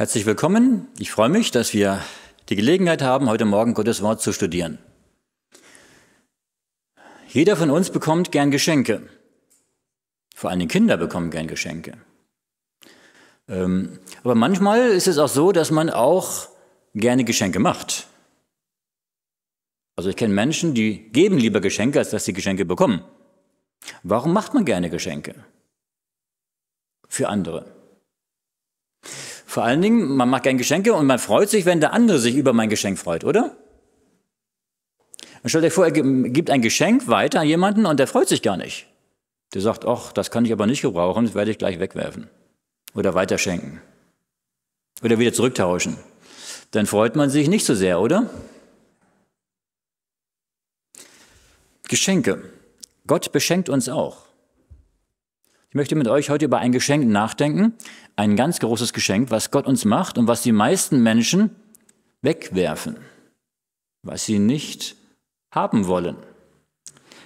Herzlich willkommen. Ich freue mich, dass wir die Gelegenheit haben, heute Morgen Gottes Wort zu studieren. Jeder von uns bekommt gern Geschenke. Vor allem Kinder bekommen gern Geschenke. Ähm, aber manchmal ist es auch so, dass man auch gerne Geschenke macht. Also ich kenne Menschen, die geben lieber Geschenke, als dass sie Geschenke bekommen. Warum macht man gerne Geschenke? Für andere. Vor allen Dingen, man macht gerne Geschenke und man freut sich, wenn der andere sich über mein Geschenk freut, oder? Und stellt euch vor, er gibt ein Geschenk weiter an jemanden und der freut sich gar nicht. Der sagt, ach, das kann ich aber nicht gebrauchen, das werde ich gleich wegwerfen. Oder weiterschenken. Oder wieder zurücktauschen. Dann freut man sich nicht so sehr, oder? Geschenke. Gott beschenkt uns auch. Ich möchte mit euch heute über ein Geschenk nachdenken, ein ganz großes Geschenk, was Gott uns macht und was die meisten Menschen wegwerfen, was sie nicht haben wollen.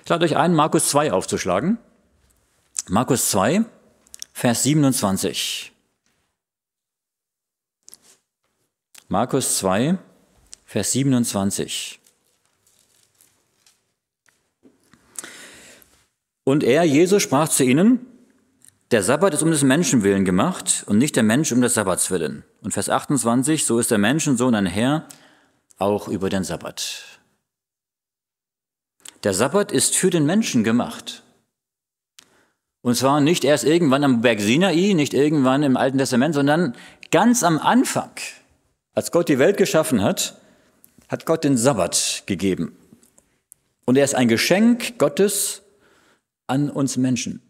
Ich lade euch ein, Markus 2 aufzuschlagen. Markus 2, Vers 27. Markus 2, Vers 27. Und er, Jesus, sprach zu ihnen, der Sabbat ist um des Menschen willen gemacht und nicht der Mensch um des Sabbats willen. Und Vers 28, so ist der Menschensohn ein Herr auch über den Sabbat. Der Sabbat ist für den Menschen gemacht. Und zwar nicht erst irgendwann am Berg Sinai, nicht irgendwann im Alten Testament, sondern ganz am Anfang, als Gott die Welt geschaffen hat, hat Gott den Sabbat gegeben. Und er ist ein Geschenk Gottes an uns Menschen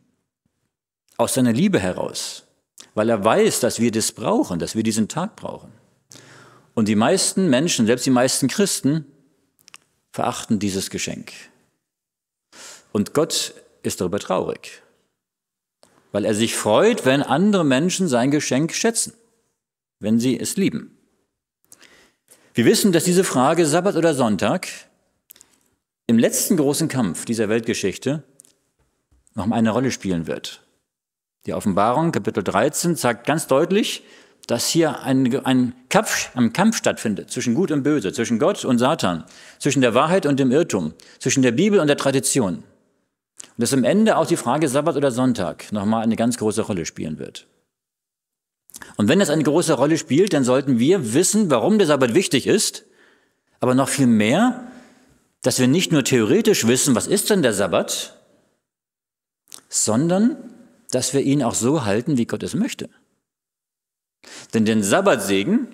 aus seiner Liebe heraus, weil er weiß, dass wir das brauchen, dass wir diesen Tag brauchen. Und die meisten Menschen, selbst die meisten Christen, verachten dieses Geschenk. Und Gott ist darüber traurig, weil er sich freut, wenn andere Menschen sein Geschenk schätzen, wenn sie es lieben. Wir wissen, dass diese Frage Sabbat oder Sonntag im letzten großen Kampf dieser Weltgeschichte noch eine Rolle spielen wird. Die Offenbarung, Kapitel 13, sagt ganz deutlich, dass hier ein, ein, Kampf, ein Kampf stattfindet zwischen Gut und Böse, zwischen Gott und Satan, zwischen der Wahrheit und dem Irrtum, zwischen der Bibel und der Tradition. Und dass am Ende auch die Frage Sabbat oder Sonntag nochmal eine ganz große Rolle spielen wird. Und wenn das eine große Rolle spielt, dann sollten wir wissen, warum der Sabbat wichtig ist, aber noch viel mehr, dass wir nicht nur theoretisch wissen, was ist denn der Sabbat, sondern dass wir ihn auch so halten, wie Gott es möchte. Denn den Sabbatsegen,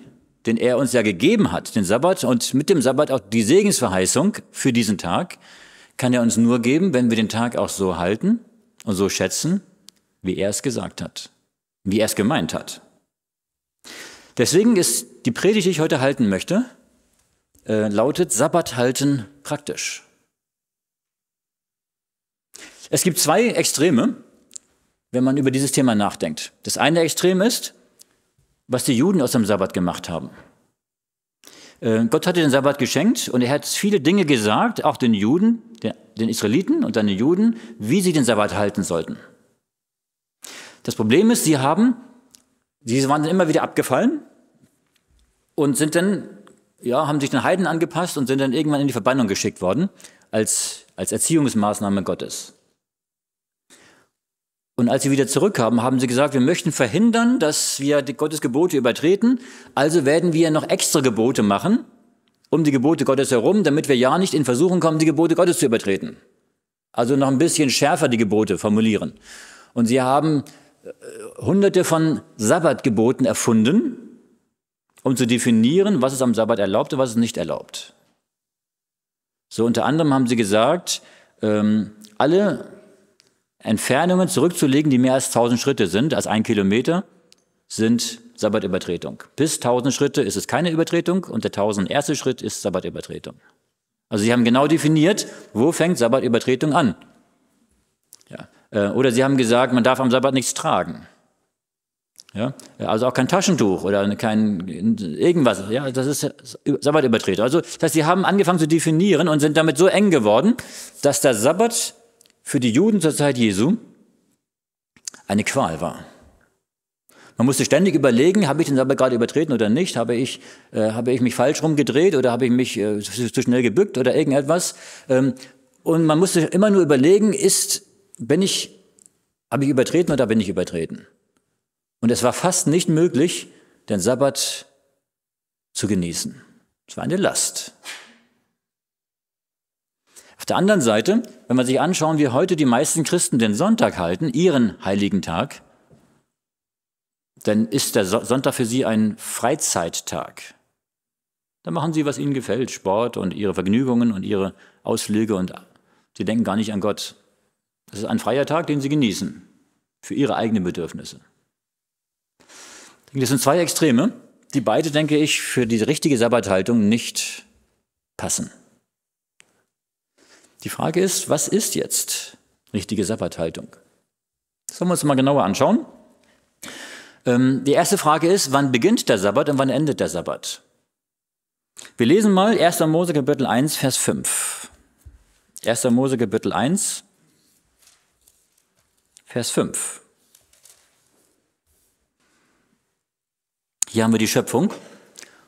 den er uns ja gegeben hat, den Sabbat und mit dem Sabbat auch die Segensverheißung für diesen Tag, kann er uns nur geben, wenn wir den Tag auch so halten und so schätzen, wie er es gesagt hat, wie er es gemeint hat. Deswegen ist die Predigt, die ich heute halten möchte, äh, lautet Sabbat halten praktisch. Es gibt zwei Extreme, wenn man über dieses Thema nachdenkt. Das eine Extrem ist, was die Juden aus dem Sabbat gemacht haben. Äh, Gott hatte den Sabbat geschenkt und er hat viele Dinge gesagt, auch den Juden, den, den Israeliten und dann den Juden, wie sie den Sabbat halten sollten. Das Problem ist, sie haben, sie waren dann immer wieder abgefallen und sind dann, ja, haben sich den Heiden angepasst und sind dann irgendwann in die Verbannung geschickt worden als, als Erziehungsmaßnahme Gottes. Und als sie wieder zurückkamen, haben sie gesagt, wir möchten verhindern, dass wir Gottes Gebote übertreten. Also werden wir noch extra Gebote machen, um die Gebote Gottes herum, damit wir ja nicht in Versuchung kommen, die Gebote Gottes zu übertreten. Also noch ein bisschen schärfer die Gebote formulieren. Und sie haben äh, hunderte von Sabbatgeboten erfunden, um zu definieren, was es am Sabbat erlaubt und was es nicht erlaubt. So unter anderem haben sie gesagt, ähm, alle Entfernungen zurückzulegen, die mehr als 1000 Schritte sind, als ein Kilometer, sind Sabbatübertretung. Bis 1000 Schritte ist es keine Übertretung und der 1000 erste Schritt ist Sabbatübertretung. Also sie haben genau definiert, wo fängt Sabbatübertretung an. Ja. Äh, oder sie haben gesagt, man darf am Sabbat nichts tragen. Ja, also auch kein Taschentuch oder kein irgendwas. Ja, das ist Sabbatübertretung. Also, das heißt, sie haben angefangen zu definieren und sind damit so eng geworden, dass der Sabbat für die Juden zur Zeit Jesu eine Qual war. Man musste ständig überlegen, habe ich den Sabbat gerade übertreten oder nicht? Habe ich, äh, habe ich mich falsch rumgedreht oder habe ich mich äh, zu, zu, schnell gebückt oder irgendetwas? Ähm, und man musste immer nur überlegen, ist, bin ich, habe ich übertreten oder bin ich übertreten? Und es war fast nicht möglich, den Sabbat zu genießen. Es war eine Last der anderen Seite, wenn man sich anschauen, wie heute die meisten Christen den Sonntag halten, ihren heiligen Tag, dann ist der Sonntag für sie ein Freizeittag. Da machen sie, was ihnen gefällt, Sport und ihre Vergnügungen und ihre Ausflüge und sie denken gar nicht an Gott. Das ist ein freier Tag, den sie genießen, für ihre eigenen Bedürfnisse. Das sind zwei Extreme, die beide, denke ich, für die richtige Sabbathaltung nicht passen. Die Frage ist, was ist jetzt richtige Sabbathaltung? Das wollen wir uns mal genauer anschauen. Ähm, die erste Frage ist, wann beginnt der Sabbat und wann endet der Sabbat? Wir lesen mal 1. Mose Kapitel 1, Vers 5. 1. Mose Kapitel 1, Vers 5. Hier haben wir die Schöpfung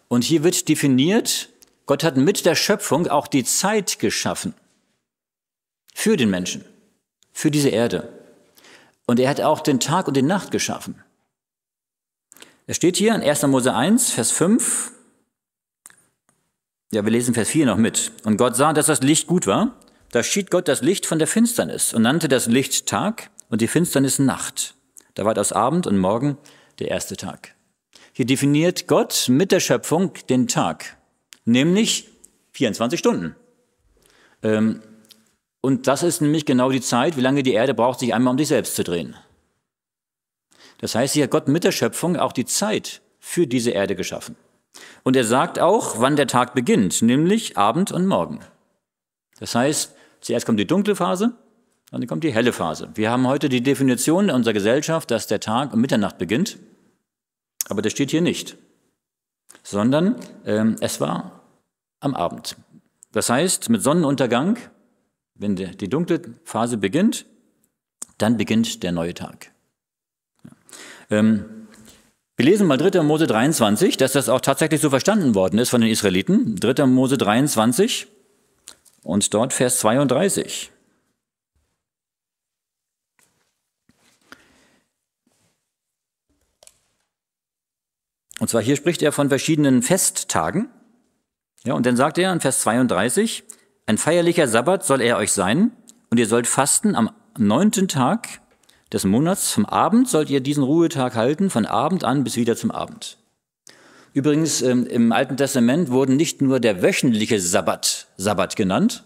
und hier wird definiert, Gott hat mit der Schöpfung auch die Zeit geschaffen. Für den Menschen. Für diese Erde. Und er hat auch den Tag und die Nacht geschaffen. Es steht hier in 1. Mose 1, Vers 5. Ja, wir lesen Vers 4 noch mit. Und Gott sah, dass das Licht gut war. Da schied Gott das Licht von der Finsternis und nannte das Licht Tag und die Finsternis Nacht. Da war das Abend und Morgen der erste Tag. Hier definiert Gott mit der Schöpfung den Tag, nämlich 24 Stunden. Ähm, und das ist nämlich genau die Zeit, wie lange die Erde braucht, sich einmal um sich selbst zu drehen. Das heißt, hier hat Gott mit der Schöpfung auch die Zeit für diese Erde geschaffen. Und er sagt auch, wann der Tag beginnt, nämlich Abend und Morgen. Das heißt, zuerst kommt die dunkle Phase, dann kommt die helle Phase. Wir haben heute die Definition in unserer Gesellschaft, dass der Tag um Mitternacht beginnt, aber das steht hier nicht, sondern ähm, es war am Abend. Das heißt, mit Sonnenuntergang wenn die dunkle Phase beginnt, dann beginnt der neue Tag. Ähm, wir lesen mal 3. Mose 23, dass das auch tatsächlich so verstanden worden ist von den Israeliten. 3. Mose 23 und dort Vers 32. Und zwar hier spricht er von verschiedenen Festtagen. Ja, und dann sagt er in Vers 32, ein feierlicher Sabbat soll er euch sein, und ihr sollt fasten am neunten Tag des Monats. Vom Abend sollt ihr diesen Ruhetag halten, von Abend an bis wieder zum Abend. Übrigens, ähm, im Alten Testament wurden nicht nur der wöchentliche Sabbat Sabbat genannt,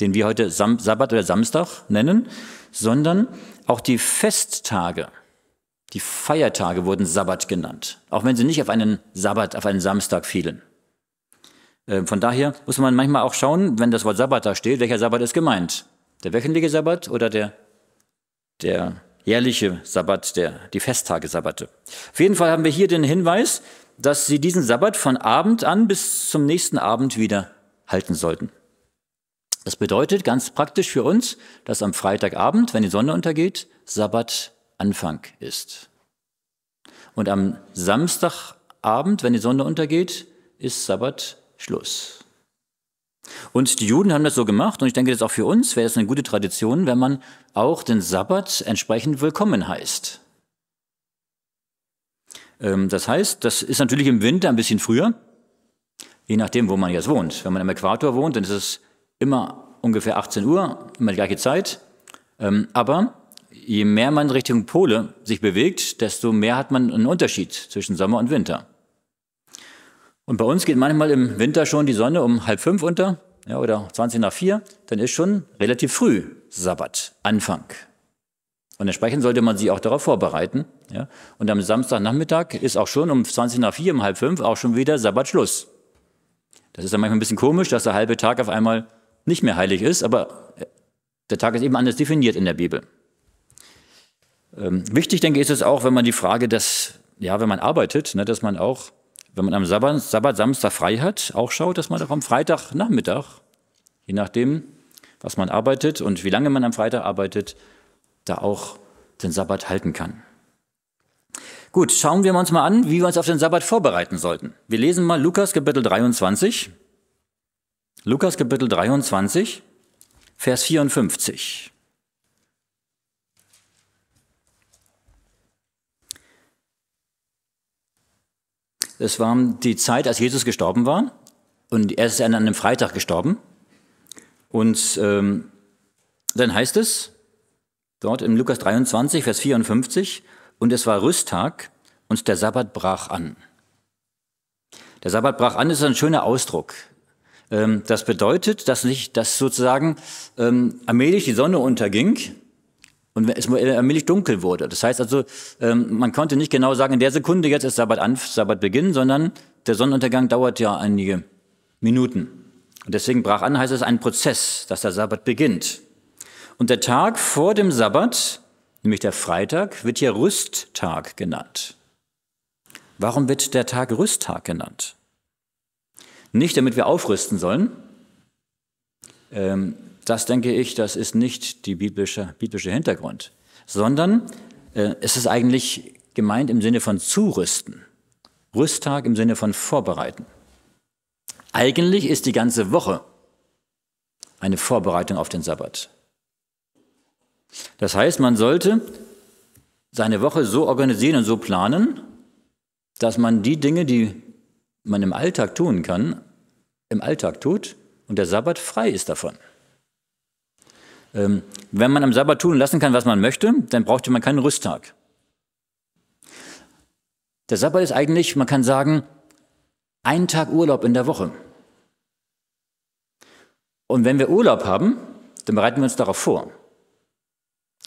den wir heute Sam Sabbat oder Samstag nennen, sondern auch die Festtage, die Feiertage wurden Sabbat genannt, auch wenn sie nicht auf einen Sabbat, auf einen Samstag fielen. Äh, von daher muss man manchmal auch schauen, wenn das Wort Sabbat da steht, welcher Sabbat ist gemeint? Der wöchentliche Sabbat oder der, der jährliche Sabbat, der, die Festtagesabbate? Auf jeden Fall haben wir hier den Hinweis, dass sie diesen Sabbat von Abend an bis zum nächsten Abend wieder halten sollten. Das bedeutet ganz praktisch für uns, dass am Freitagabend, wenn die Sonne untergeht, Sabbat Anfang ist. Und am Samstagabend, wenn die Sonne untergeht, ist Sabbat Schluss. Und die Juden haben das so gemacht und ich denke, das auch für uns wäre es eine gute Tradition, wenn man auch den Sabbat entsprechend willkommen heißt. Ähm, das heißt, das ist natürlich im Winter ein bisschen früher, je nachdem, wo man jetzt wohnt. Wenn man im Äquator wohnt, dann ist es immer ungefähr 18 Uhr, immer die gleiche Zeit. Ähm, aber je mehr man Richtung Pole sich bewegt, desto mehr hat man einen Unterschied zwischen Sommer und Winter. Und bei uns geht manchmal im Winter schon die Sonne um halb fünf unter ja, oder 20 nach vier, dann ist schon relativ früh Sabbat, Anfang. Und entsprechend sollte man sich auch darauf vorbereiten. Ja. Und am Samstagnachmittag ist auch schon um 20 nach vier, um halb fünf auch schon wieder Sabbat Schluss. Das ist dann manchmal ein bisschen komisch, dass der halbe Tag auf einmal nicht mehr heilig ist, aber äh, der Tag ist eben anders definiert in der Bibel. Ähm, wichtig, denke ich, ist es auch, wenn man die Frage, dass, ja, wenn man arbeitet, ne, dass man auch wenn man am Sabbat, Sabbat, Samstag frei hat, auch schaut, dass man auch am Freitagnachmittag, je nachdem, was man arbeitet und wie lange man am Freitag arbeitet, da auch den Sabbat halten kann. Gut, schauen wir uns mal an, wie wir uns auf den Sabbat vorbereiten sollten. Wir lesen mal Lukas Kapitel 23. Lukas Kapitel 23, Vers 54. Es war die Zeit, als Jesus gestorben war. Und er ist an einem Freitag gestorben. Und ähm, dann heißt es dort im Lukas 23, Vers 54, und es war Rüsttag und der Sabbat brach an. Der Sabbat brach an ist ein schöner Ausdruck. Ähm, das bedeutet, dass nicht, dass sozusagen ähm, allmählich die Sonne unterging und es allmählich dunkel wurde. Das heißt also, ähm, man konnte nicht genau sagen, in der Sekunde jetzt ist Sabbat an, Sabbat Beginn, sondern der Sonnenuntergang dauert ja einige Minuten. Und deswegen brach an, heißt es ein Prozess, dass der Sabbat beginnt. Und der Tag vor dem Sabbat, nämlich der Freitag, wird hier Rüsttag genannt. Warum wird der Tag Rüsttag genannt? Nicht, damit wir aufrüsten sollen, ähm, das denke ich, das ist nicht der biblische, biblische Hintergrund, sondern äh, es ist eigentlich gemeint im Sinne von zurüsten. Rüsttag im Sinne von vorbereiten. Eigentlich ist die ganze Woche eine Vorbereitung auf den Sabbat. Das heißt, man sollte seine Woche so organisieren und so planen, dass man die Dinge, die man im Alltag tun kann, im Alltag tut und der Sabbat frei ist davon. Ähm, wenn man am Sabbat tun lassen kann, was man möchte, dann braucht man keinen Rüsttag. Der Sabbat ist eigentlich, man kann sagen, ein Tag Urlaub in der Woche. Und wenn wir Urlaub haben, dann bereiten wir uns darauf vor.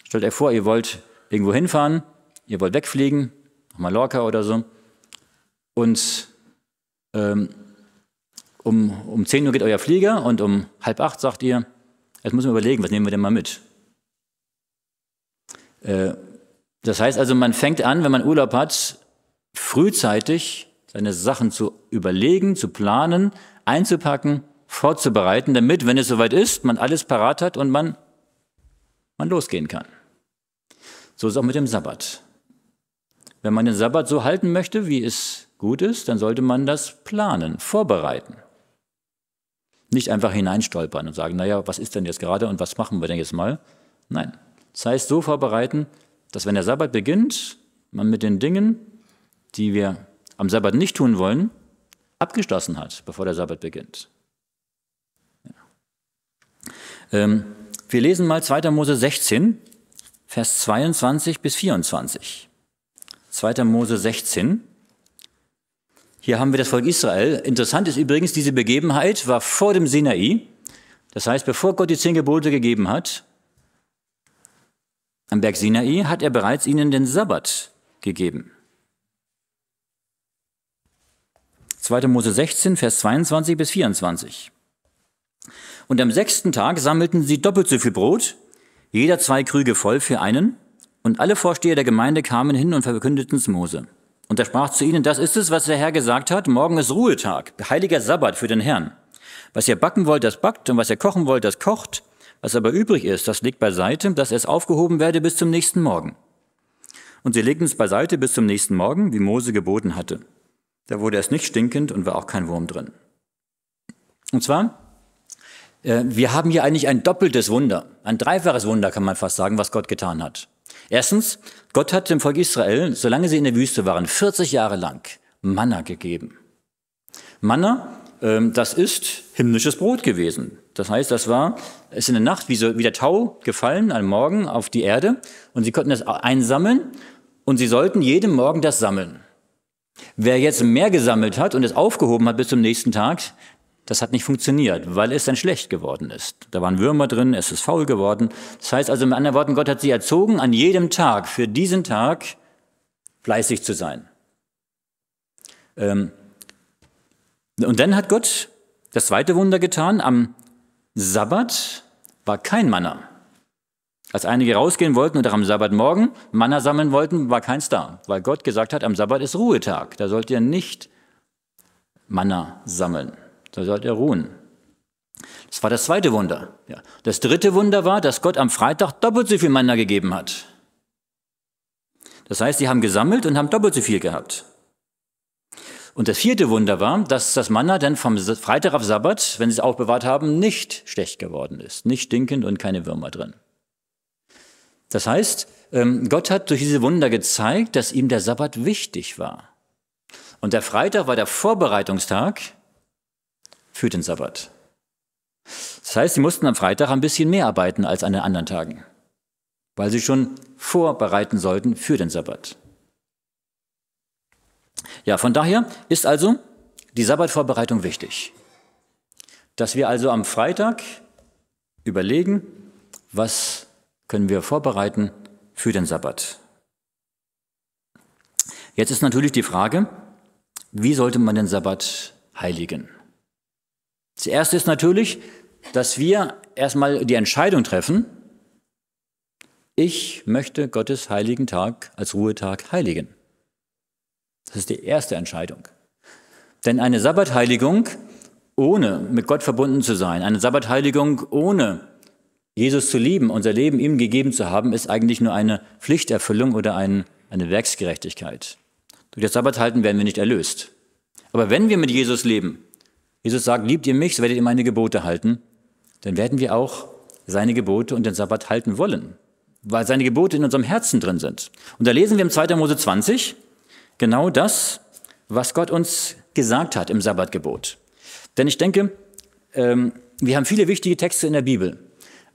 Stellt euch vor, ihr wollt irgendwo hinfahren, ihr wollt wegfliegen, nach Mallorca oder so. Und ähm, um, um 10 Uhr geht euer Flieger und um halb acht sagt ihr, Jetzt muss man überlegen, was nehmen wir denn mal mit? Äh, das heißt also, man fängt an, wenn man Urlaub hat, frühzeitig seine Sachen zu überlegen, zu planen, einzupacken, vorzubereiten, damit, wenn es soweit ist, man alles parat hat und man, man losgehen kann. So ist es auch mit dem Sabbat. Wenn man den Sabbat so halten möchte, wie es gut ist, dann sollte man das planen, vorbereiten. Nicht einfach hineinstolpern und sagen, naja, was ist denn jetzt gerade und was machen wir denn jetzt mal? Nein. Das heißt, so vorbereiten, dass wenn der Sabbat beginnt, man mit den Dingen, die wir am Sabbat nicht tun wollen, abgeschlossen hat, bevor der Sabbat beginnt. Ja. Ähm, wir lesen mal 2. Mose 16, Vers 22 bis 24. 2. Mose 16, hier haben wir das Volk Israel. Interessant ist übrigens, diese Begebenheit war vor dem Sinai. Das heißt, bevor Gott die zehn Gebote gegeben hat, am Berg Sinai, hat er bereits ihnen den Sabbat gegeben. 2. Mose 16, Vers 22 bis 24. Und am sechsten Tag sammelten sie doppelt so viel Brot, jeder zwei Krüge voll für einen, und alle Vorsteher der Gemeinde kamen hin und verkündeten es Mose. Und er sprach zu ihnen, das ist es, was der Herr gesagt hat, morgen ist Ruhetag, heiliger Sabbat für den Herrn. Was ihr backen wollt, das backt, und was ihr kochen wollt, das kocht. Was aber übrig ist, das legt beiseite, dass es aufgehoben werde bis zum nächsten Morgen. Und sie legten es beiseite bis zum nächsten Morgen, wie Mose geboten hatte. Da wurde es nicht stinkend und war auch kein Wurm drin. Und zwar, äh, wir haben hier eigentlich ein doppeltes Wunder, ein dreifaches Wunder, kann man fast sagen, was Gott getan hat. Erstens, Gott hat dem Volk Israel, solange sie in der Wüste waren, 40 Jahre lang Manna gegeben. Manna, ähm, das ist himmlisches Brot gewesen. Das heißt, das war, ist in der Nacht wie, so, wie der Tau gefallen, am Morgen auf die Erde. Und sie konnten das einsammeln und sie sollten jeden Morgen das sammeln. Wer jetzt mehr gesammelt hat und es aufgehoben hat bis zum nächsten Tag, das hat nicht funktioniert, weil es dann schlecht geworden ist. Da waren Würmer drin, es ist faul geworden. Das heißt also mit anderen Worten, Gott hat sie erzogen, an jedem Tag, für diesen Tag fleißig zu sein. Ähm, und dann hat Gott das zweite Wunder getan. Am Sabbat war kein Manner. Als einige rausgehen wollten und auch am Sabbatmorgen Manner sammeln wollten, war keins da, weil Gott gesagt hat, am Sabbat ist Ruhetag. Da sollt ihr nicht Manner sammeln da sollt ihr ruhen. Das war das zweite Wunder. Ja. Das dritte Wunder war, dass Gott am Freitag doppelt so viel Manna gegeben hat. Das heißt, sie haben gesammelt und haben doppelt so viel gehabt. Und das vierte Wunder war, dass das Manna dann vom Freitag auf Sabbat, wenn sie es aufbewahrt haben, nicht schlecht geworden ist, nicht stinkend und keine Würmer drin. Das heißt, ähm, Gott hat durch diese Wunder gezeigt, dass ihm der Sabbat wichtig war. Und der Freitag war der Vorbereitungstag für den Sabbat. Das heißt, sie mussten am Freitag ein bisschen mehr arbeiten als an den anderen Tagen, weil sie schon vorbereiten sollten für den Sabbat. Ja, von daher ist also die Sabbatvorbereitung wichtig. Dass wir also am Freitag überlegen, was können wir vorbereiten für den Sabbat. Jetzt ist natürlich die Frage, wie sollte man den Sabbat heiligen? Zuerst ist natürlich, dass wir erstmal die Entscheidung treffen, ich möchte Gottes heiligen Tag als Ruhetag heiligen. Das ist die erste Entscheidung. Denn eine Sabbatheiligung, ohne mit Gott verbunden zu sein, eine Sabbatheiligung ohne Jesus zu lieben, unser Leben ihm gegeben zu haben, ist eigentlich nur eine Pflichterfüllung oder ein, eine Werksgerechtigkeit. Durch das Sabbathalten werden wir nicht erlöst. Aber wenn wir mit Jesus leben, Jesus sagt, liebt ihr mich, so werdet ihr meine Gebote halten. Dann werden wir auch seine Gebote und den Sabbat halten wollen, weil seine Gebote in unserem Herzen drin sind. Und da lesen wir im 2. Mose 20 genau das, was Gott uns gesagt hat im Sabbatgebot. Denn ich denke, ähm, wir haben viele wichtige Texte in der Bibel,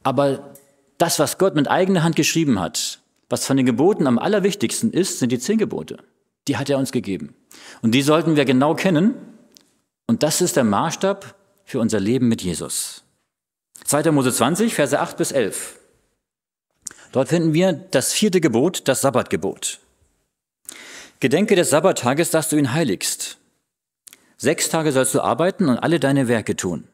aber das, was Gott mit eigener Hand geschrieben hat, was von den Geboten am allerwichtigsten ist, sind die zehn Gebote. Die hat er uns gegeben. Und die sollten wir genau kennen und das ist der Maßstab für unser Leben mit Jesus. 2. Mose 20, Verse 8 bis 11. Dort finden wir das vierte Gebot, das Sabbatgebot. Gedenke des Sabbattages, dass du ihn heiligst. Sechs Tage sollst du arbeiten und alle deine Werke tun.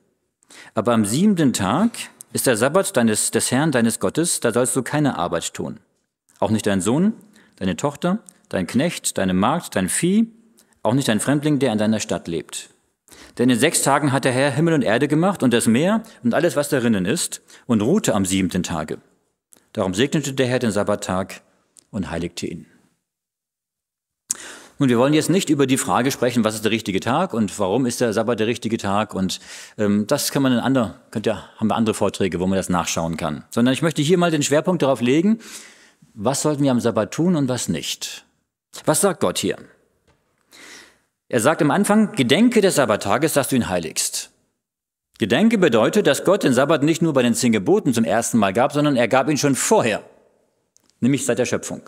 Aber am siebenten Tag ist der Sabbat deines, des Herrn, deines Gottes, da sollst du keine Arbeit tun. Auch nicht dein Sohn, deine Tochter, dein Knecht, deine Magd, dein Vieh, auch nicht dein Fremdling, der in deiner Stadt lebt. Denn in sechs Tagen hat der Herr Himmel und Erde gemacht und das Meer und alles, was darinnen ist, und ruhte am siebenten Tage. Darum segnete der Herr den Sabbattag und heiligte ihn. Und wir wollen jetzt nicht über die Frage sprechen, was ist der richtige Tag und warum ist der Sabbat der richtige Tag und ähm, das kann man in anderen, könnt ja, haben wir andere Vorträge, wo man das nachschauen kann. Sondern ich möchte hier mal den Schwerpunkt darauf legen, was sollten wir am Sabbat tun und was nicht. Was sagt Gott hier? Er sagt am Anfang, gedenke des Sabbatages, dass du ihn heiligst. Gedenke bedeutet, dass Gott den Sabbat nicht nur bei den zehn Geboten zum ersten Mal gab, sondern er gab ihn schon vorher, nämlich seit der Schöpfung.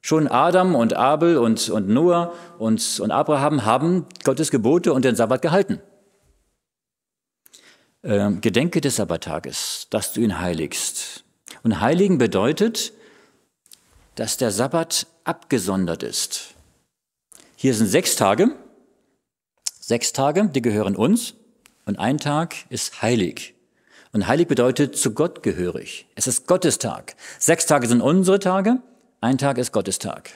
Schon Adam und Abel und, und Noah und, und Abraham haben Gottes Gebote und den Sabbat gehalten. Ähm, gedenke des Sabbatages, dass du ihn heiligst. Und heiligen bedeutet, dass der Sabbat abgesondert ist. Hier sind sechs Tage, Sechs Tage, die gehören uns und ein Tag ist heilig. Und heilig bedeutet zu Gott gehörig. Es ist Gottestag. Sechs Tage sind unsere Tage, ein Tag ist Gottestag.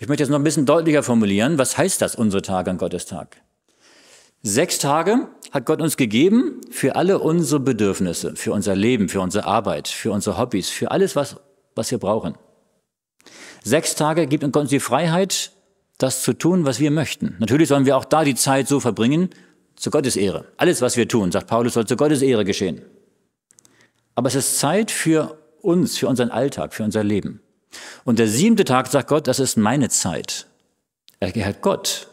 Ich möchte jetzt noch ein bisschen deutlicher formulieren, was heißt das, unsere Tage und Gottestag? Sechs Tage hat Gott uns gegeben für alle unsere Bedürfnisse, für unser Leben, für unsere Arbeit, für unsere Hobbys, für alles, was, was wir brauchen. Sechs Tage gibt uns die Freiheit, das zu tun, was wir möchten. Natürlich sollen wir auch da die Zeit so verbringen, zu Gottes Ehre. Alles, was wir tun, sagt Paulus, soll zu Gottes Ehre geschehen. Aber es ist Zeit für uns, für unseren Alltag, für unser Leben. Und der siebte Tag sagt Gott, das ist meine Zeit. Er gehört Gott.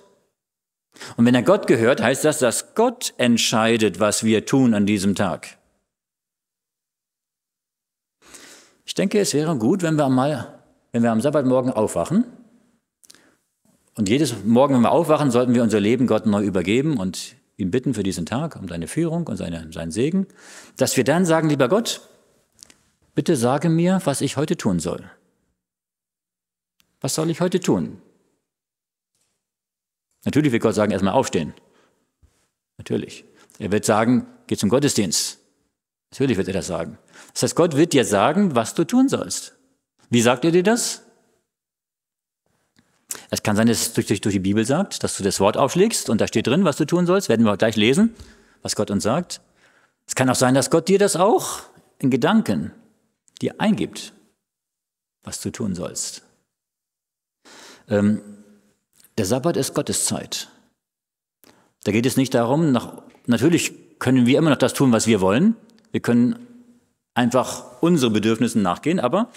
Und wenn er Gott gehört, heißt das, dass Gott entscheidet, was wir tun an diesem Tag. Ich denke, es wäre gut, wenn wir mal, wenn wir am Sabbatmorgen aufwachen und jedes Morgen, wenn wir aufwachen, sollten wir unser Leben Gott neu übergeben und ihn bitten für diesen Tag um seine Führung und seine, seinen Segen, dass wir dann sagen, lieber Gott, bitte sage mir, was ich heute tun soll. Was soll ich heute tun? Natürlich wird Gott sagen, erstmal aufstehen. Natürlich. Er wird sagen, geh zum Gottesdienst. Natürlich wird er das sagen. Das heißt, Gott wird dir sagen, was du tun sollst. Wie sagt er dir das? Es kann sein, dass es durch, durch, die Bibel sagt, dass du das Wort aufschlägst und da steht drin, was du tun sollst. Werden wir gleich lesen, was Gott uns sagt. Es kann auch sein, dass Gott dir das auch in Gedanken dir eingibt, was du tun sollst. Ähm, der Sabbat ist Gottes Zeit. Da geht es nicht darum, nach, natürlich können wir immer noch das tun, was wir wollen. Wir können einfach unsere Bedürfnisse nachgehen, aber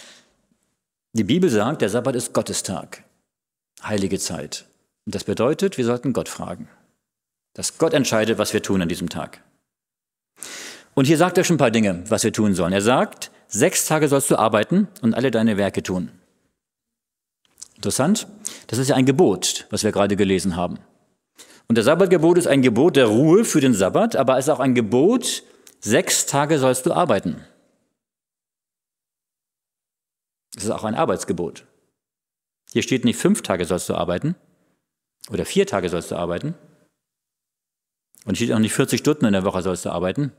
die Bibel sagt, der Sabbat ist Gottes Tag heilige Zeit. Und das bedeutet, wir sollten Gott fragen, dass Gott entscheidet, was wir tun an diesem Tag. Und hier sagt er schon ein paar Dinge, was wir tun sollen. Er sagt, sechs Tage sollst du arbeiten und alle deine Werke tun. Interessant, das ist ja ein Gebot, was wir gerade gelesen haben. Und der Sabbatgebot ist ein Gebot der Ruhe für den Sabbat, aber es ist auch ein Gebot, sechs Tage sollst du arbeiten. Es ist auch ein Arbeitsgebot. Hier steht nicht, fünf Tage sollst du arbeiten oder vier Tage sollst du arbeiten. Und hier steht auch nicht, 40 Stunden in der Woche sollst du arbeiten.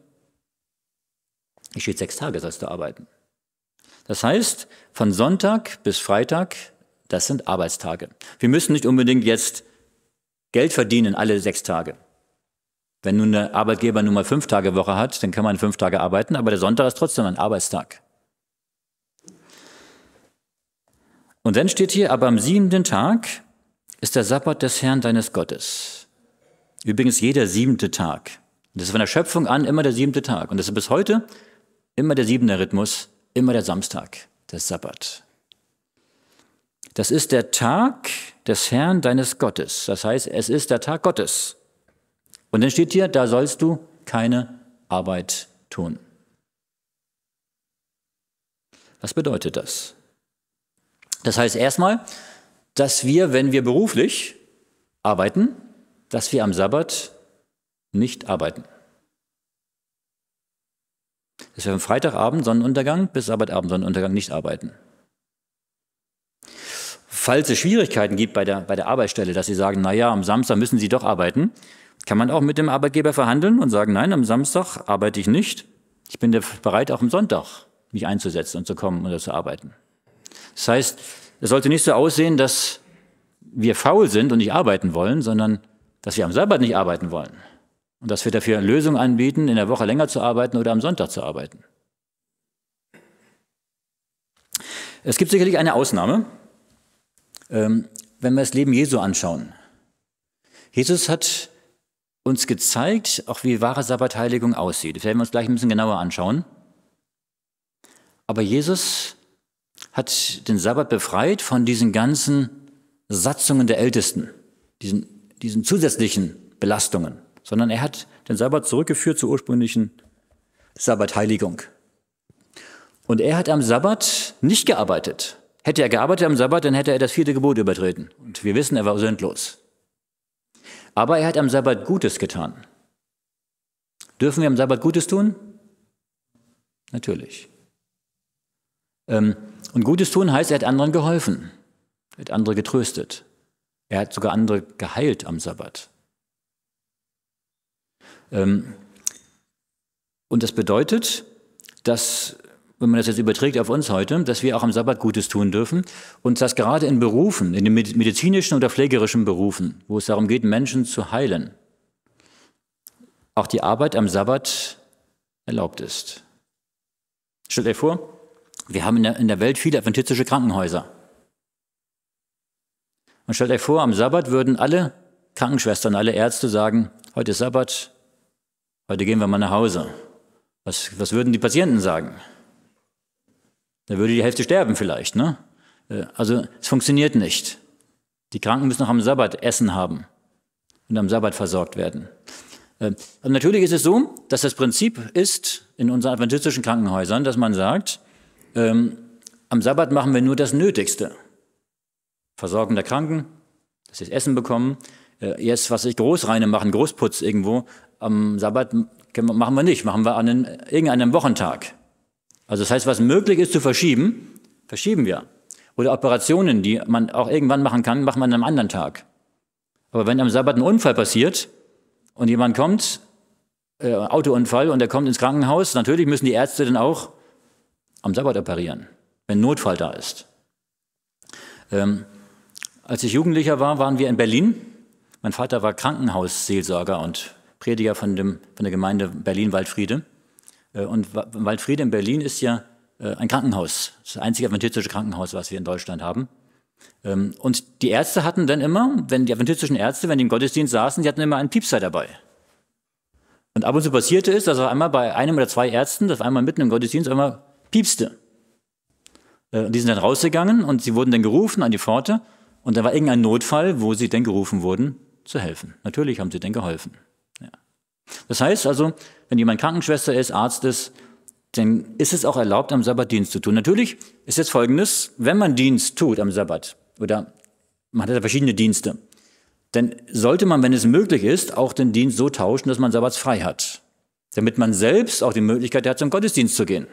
Hier steht, sechs Tage sollst du arbeiten. Das heißt, von Sonntag bis Freitag, das sind Arbeitstage. Wir müssen nicht unbedingt jetzt Geld verdienen alle sechs Tage. Wenn nun der Arbeitgeber nur mal fünf Tage Woche hat, dann kann man fünf Tage arbeiten, aber der Sonntag ist trotzdem ein Arbeitstag. Und dann steht hier, aber am siebenten Tag ist der Sabbat des Herrn deines Gottes. Übrigens jeder siebente Tag. Das ist von der Schöpfung an immer der siebente Tag. Und das ist bis heute immer der siebente Rhythmus, immer der Samstag, der Sabbat. Das ist der Tag des Herrn deines Gottes. Das heißt, es ist der Tag Gottes. Und dann steht hier, da sollst du keine Arbeit tun. Was bedeutet das? Das heißt erstmal, dass wir, wenn wir beruflich arbeiten, dass wir am Sabbat nicht arbeiten. Dass wir am Freitagabend Sonnenuntergang bis Sabbatabend Sonnenuntergang nicht arbeiten. Falls es Schwierigkeiten gibt bei der, bei der Arbeitsstelle, dass sie sagen, naja, am Samstag müssen sie doch arbeiten, kann man auch mit dem Arbeitgeber verhandeln und sagen, nein, am Samstag arbeite ich nicht. Ich bin bereit, auch am Sonntag mich einzusetzen und zu kommen oder zu arbeiten. Das heißt, es sollte nicht so aussehen, dass wir faul sind und nicht arbeiten wollen, sondern dass wir am Sabbat nicht arbeiten wollen. Und dass wir dafür Lösungen anbieten, in der Woche länger zu arbeiten oder am Sonntag zu arbeiten. Es gibt sicherlich eine Ausnahme, ähm, wenn wir das Leben Jesu anschauen. Jesus hat uns gezeigt, auch wie wahre Sabbatheiligung aussieht. Das werden wir uns gleich ein bisschen genauer anschauen. Aber Jesus hat den Sabbat befreit von diesen ganzen Satzungen der Ältesten, diesen, diesen zusätzlichen Belastungen, sondern er hat den Sabbat zurückgeführt zur ursprünglichen Sabbatheiligung. Und er hat am Sabbat nicht gearbeitet. Hätte er gearbeitet am Sabbat, dann hätte er das vierte Gebot übertreten. Und wir wissen, er war sündlos. Aber er hat am Sabbat Gutes getan. Dürfen wir am Sabbat Gutes tun? Natürlich. Ähm, und Gutes tun heißt, er hat anderen geholfen, er hat andere getröstet, er hat sogar andere geheilt am Sabbat. Ähm, und das bedeutet, dass, wenn man das jetzt überträgt auf uns heute, dass wir auch am Sabbat Gutes tun dürfen und dass gerade in Berufen, in den medizinischen oder pflegerischen Berufen, wo es darum geht, Menschen zu heilen, auch die Arbeit am Sabbat erlaubt ist. Stellt euch vor, wir haben in der, in der Welt viele adventistische Krankenhäuser. Und stellt euch vor, am Sabbat würden alle Krankenschwestern, alle Ärzte sagen, heute ist Sabbat, heute gehen wir mal nach Hause. Was, was würden die Patienten sagen? Da würde die Hälfte sterben vielleicht. Ne? Äh, also es funktioniert nicht. Die Kranken müssen noch am Sabbat Essen haben und am Sabbat versorgt werden. Äh, und natürlich ist es so, dass das Prinzip ist in unseren adventistischen Krankenhäusern, dass man sagt, ähm, am Sabbat machen wir nur das Nötigste. Versorgen der Kranken, dass sie das Essen bekommen. Äh, jetzt, was ich Großreine machen, Großputz irgendwo, am Sabbat wir, machen wir nicht, machen wir an einen, irgendeinem Wochentag. Also das heißt, was möglich ist zu verschieben, verschieben wir. Oder Operationen, die man auch irgendwann machen kann, machen wir an einem anderen Tag. Aber wenn am Sabbat ein Unfall passiert und jemand kommt, äh, Autounfall, und er kommt ins Krankenhaus, natürlich müssen die Ärzte dann auch am Sabbat operieren, wenn Notfall da ist. Ähm, als ich Jugendlicher war, waren wir in Berlin. Mein Vater war Krankenhausseelsorger und Prediger von, dem, von der Gemeinde Berlin-Waldfriede. Äh, und w Waldfriede in Berlin ist ja äh, ein Krankenhaus, das einzige adventistische Krankenhaus, was wir in Deutschland haben. Ähm, und die Ärzte hatten dann immer, wenn die adventistischen Ärzte, wenn die im Gottesdienst saßen, die hatten immer einen Piepser dabei. Und ab und zu passierte es, dass auf einmal bei einem oder zwei Ärzten, dass einmal mitten im Gottesdienst einmal piepste. Äh, und die sind dann rausgegangen und sie wurden dann gerufen an die Pforte und da war irgendein Notfall, wo sie dann gerufen wurden, zu helfen. Natürlich haben sie dann geholfen. Ja. Das heißt also, wenn jemand Krankenschwester ist, Arzt ist, dann ist es auch erlaubt, am Sabbat Dienst zu tun. Natürlich ist jetzt Folgendes, wenn man Dienst tut am Sabbat, oder man hat ja verschiedene Dienste, dann sollte man, wenn es möglich ist, auch den Dienst so tauschen, dass man Sabbats frei hat. Damit man selbst auch die Möglichkeit hat, zum Gottesdienst zu gehen.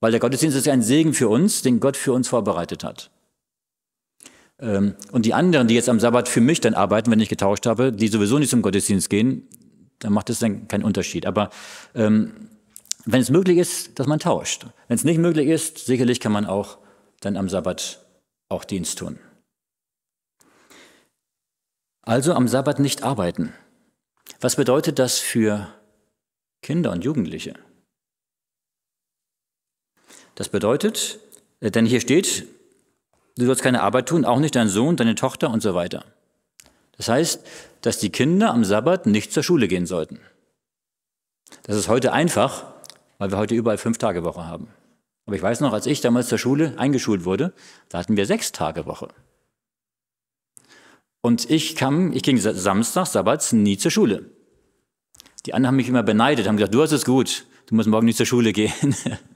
Weil der Gottesdienst ist ja ein Segen für uns, den Gott für uns vorbereitet hat. Ähm, und die anderen, die jetzt am Sabbat für mich dann arbeiten, wenn ich getauscht habe, die sowieso nicht zum Gottesdienst gehen, dann macht es dann keinen Unterschied. Aber ähm, wenn es möglich ist, dass man tauscht. Wenn es nicht möglich ist, sicherlich kann man auch dann am Sabbat auch Dienst tun. Also am Sabbat nicht arbeiten. Was bedeutet das für Kinder und Jugendliche? Das bedeutet, äh, denn hier steht, du sollst keine Arbeit tun, auch nicht dein Sohn, deine Tochter und so weiter. Das heißt, dass die Kinder am Sabbat nicht zur Schule gehen sollten. Das ist heute einfach, weil wir heute überall fünf Tage Woche haben. Aber ich weiß noch, als ich damals zur Schule eingeschult wurde, da hatten wir sechs Tage Woche. Und ich kam, ich ging Samstag, Sabbats nie zur Schule. Die anderen haben mich immer beneidet, haben gesagt, du hast es gut, du musst morgen nicht zur Schule gehen.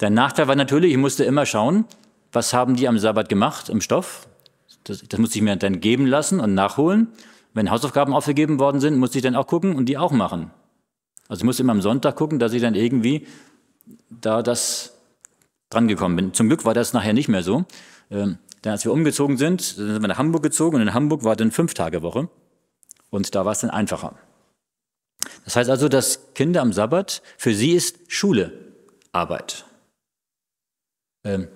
Der Nachteil war natürlich, ich musste immer schauen, was haben die am Sabbat gemacht im Stoff. Das, das musste ich mir dann geben lassen und nachholen. Wenn Hausaufgaben aufgegeben worden sind, musste ich dann auch gucken und die auch machen. Also ich musste immer am Sonntag gucken, dass ich dann irgendwie da das drangekommen bin. Zum Glück war das nachher nicht mehr so. Ähm, dann, als wir umgezogen sind, sind wir nach Hamburg gezogen und in Hamburg war dann fünf Tage Woche. Und da war es dann einfacher. Das heißt also, dass Kinder am Sabbat, für sie ist Schule Arbeit. Ähm,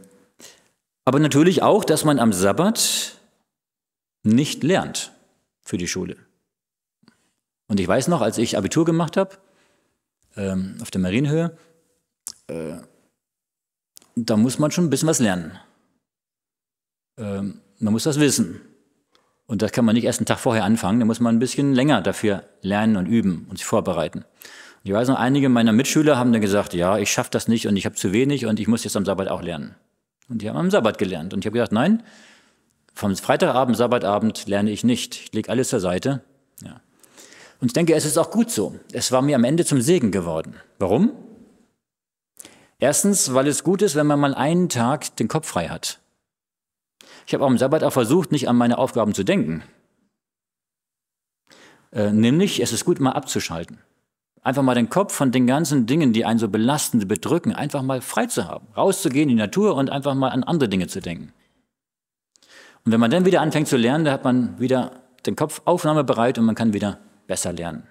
aber natürlich auch, dass man am Sabbat nicht lernt für die Schule. Und ich weiß noch, als ich Abitur gemacht habe, ähm, auf der Marienhöhe, äh, da muss man schon ein bisschen was lernen. Ähm, man muss das wissen. Und das kann man nicht erst einen Tag vorher anfangen, da muss man ein bisschen länger dafür lernen und üben und sich vorbereiten. Ich weiß noch, einige meiner Mitschüler haben dann gesagt, ja, ich schaffe das nicht und ich habe zu wenig und ich muss jetzt am Sabbat auch lernen. Und die haben am Sabbat gelernt. Und ich habe gedacht, nein, vom Freitagabend, Sabbatabend lerne ich nicht. Ich lege alles zur Seite. Ja. Und ich denke, es ist auch gut so. Es war mir am Ende zum Segen geworden. Warum? Erstens, weil es gut ist, wenn man mal einen Tag den Kopf frei hat. Ich habe am Sabbat auch versucht, nicht an meine Aufgaben zu denken. Äh, nämlich, es ist gut, mal abzuschalten. Einfach mal den Kopf von den ganzen Dingen, die einen so belasten, bedrücken, einfach mal frei zu haben, rauszugehen in die Natur und einfach mal an andere Dinge zu denken. Und wenn man dann wieder anfängt zu lernen, da hat man wieder den Kopf aufnahmebereit und man kann wieder besser lernen.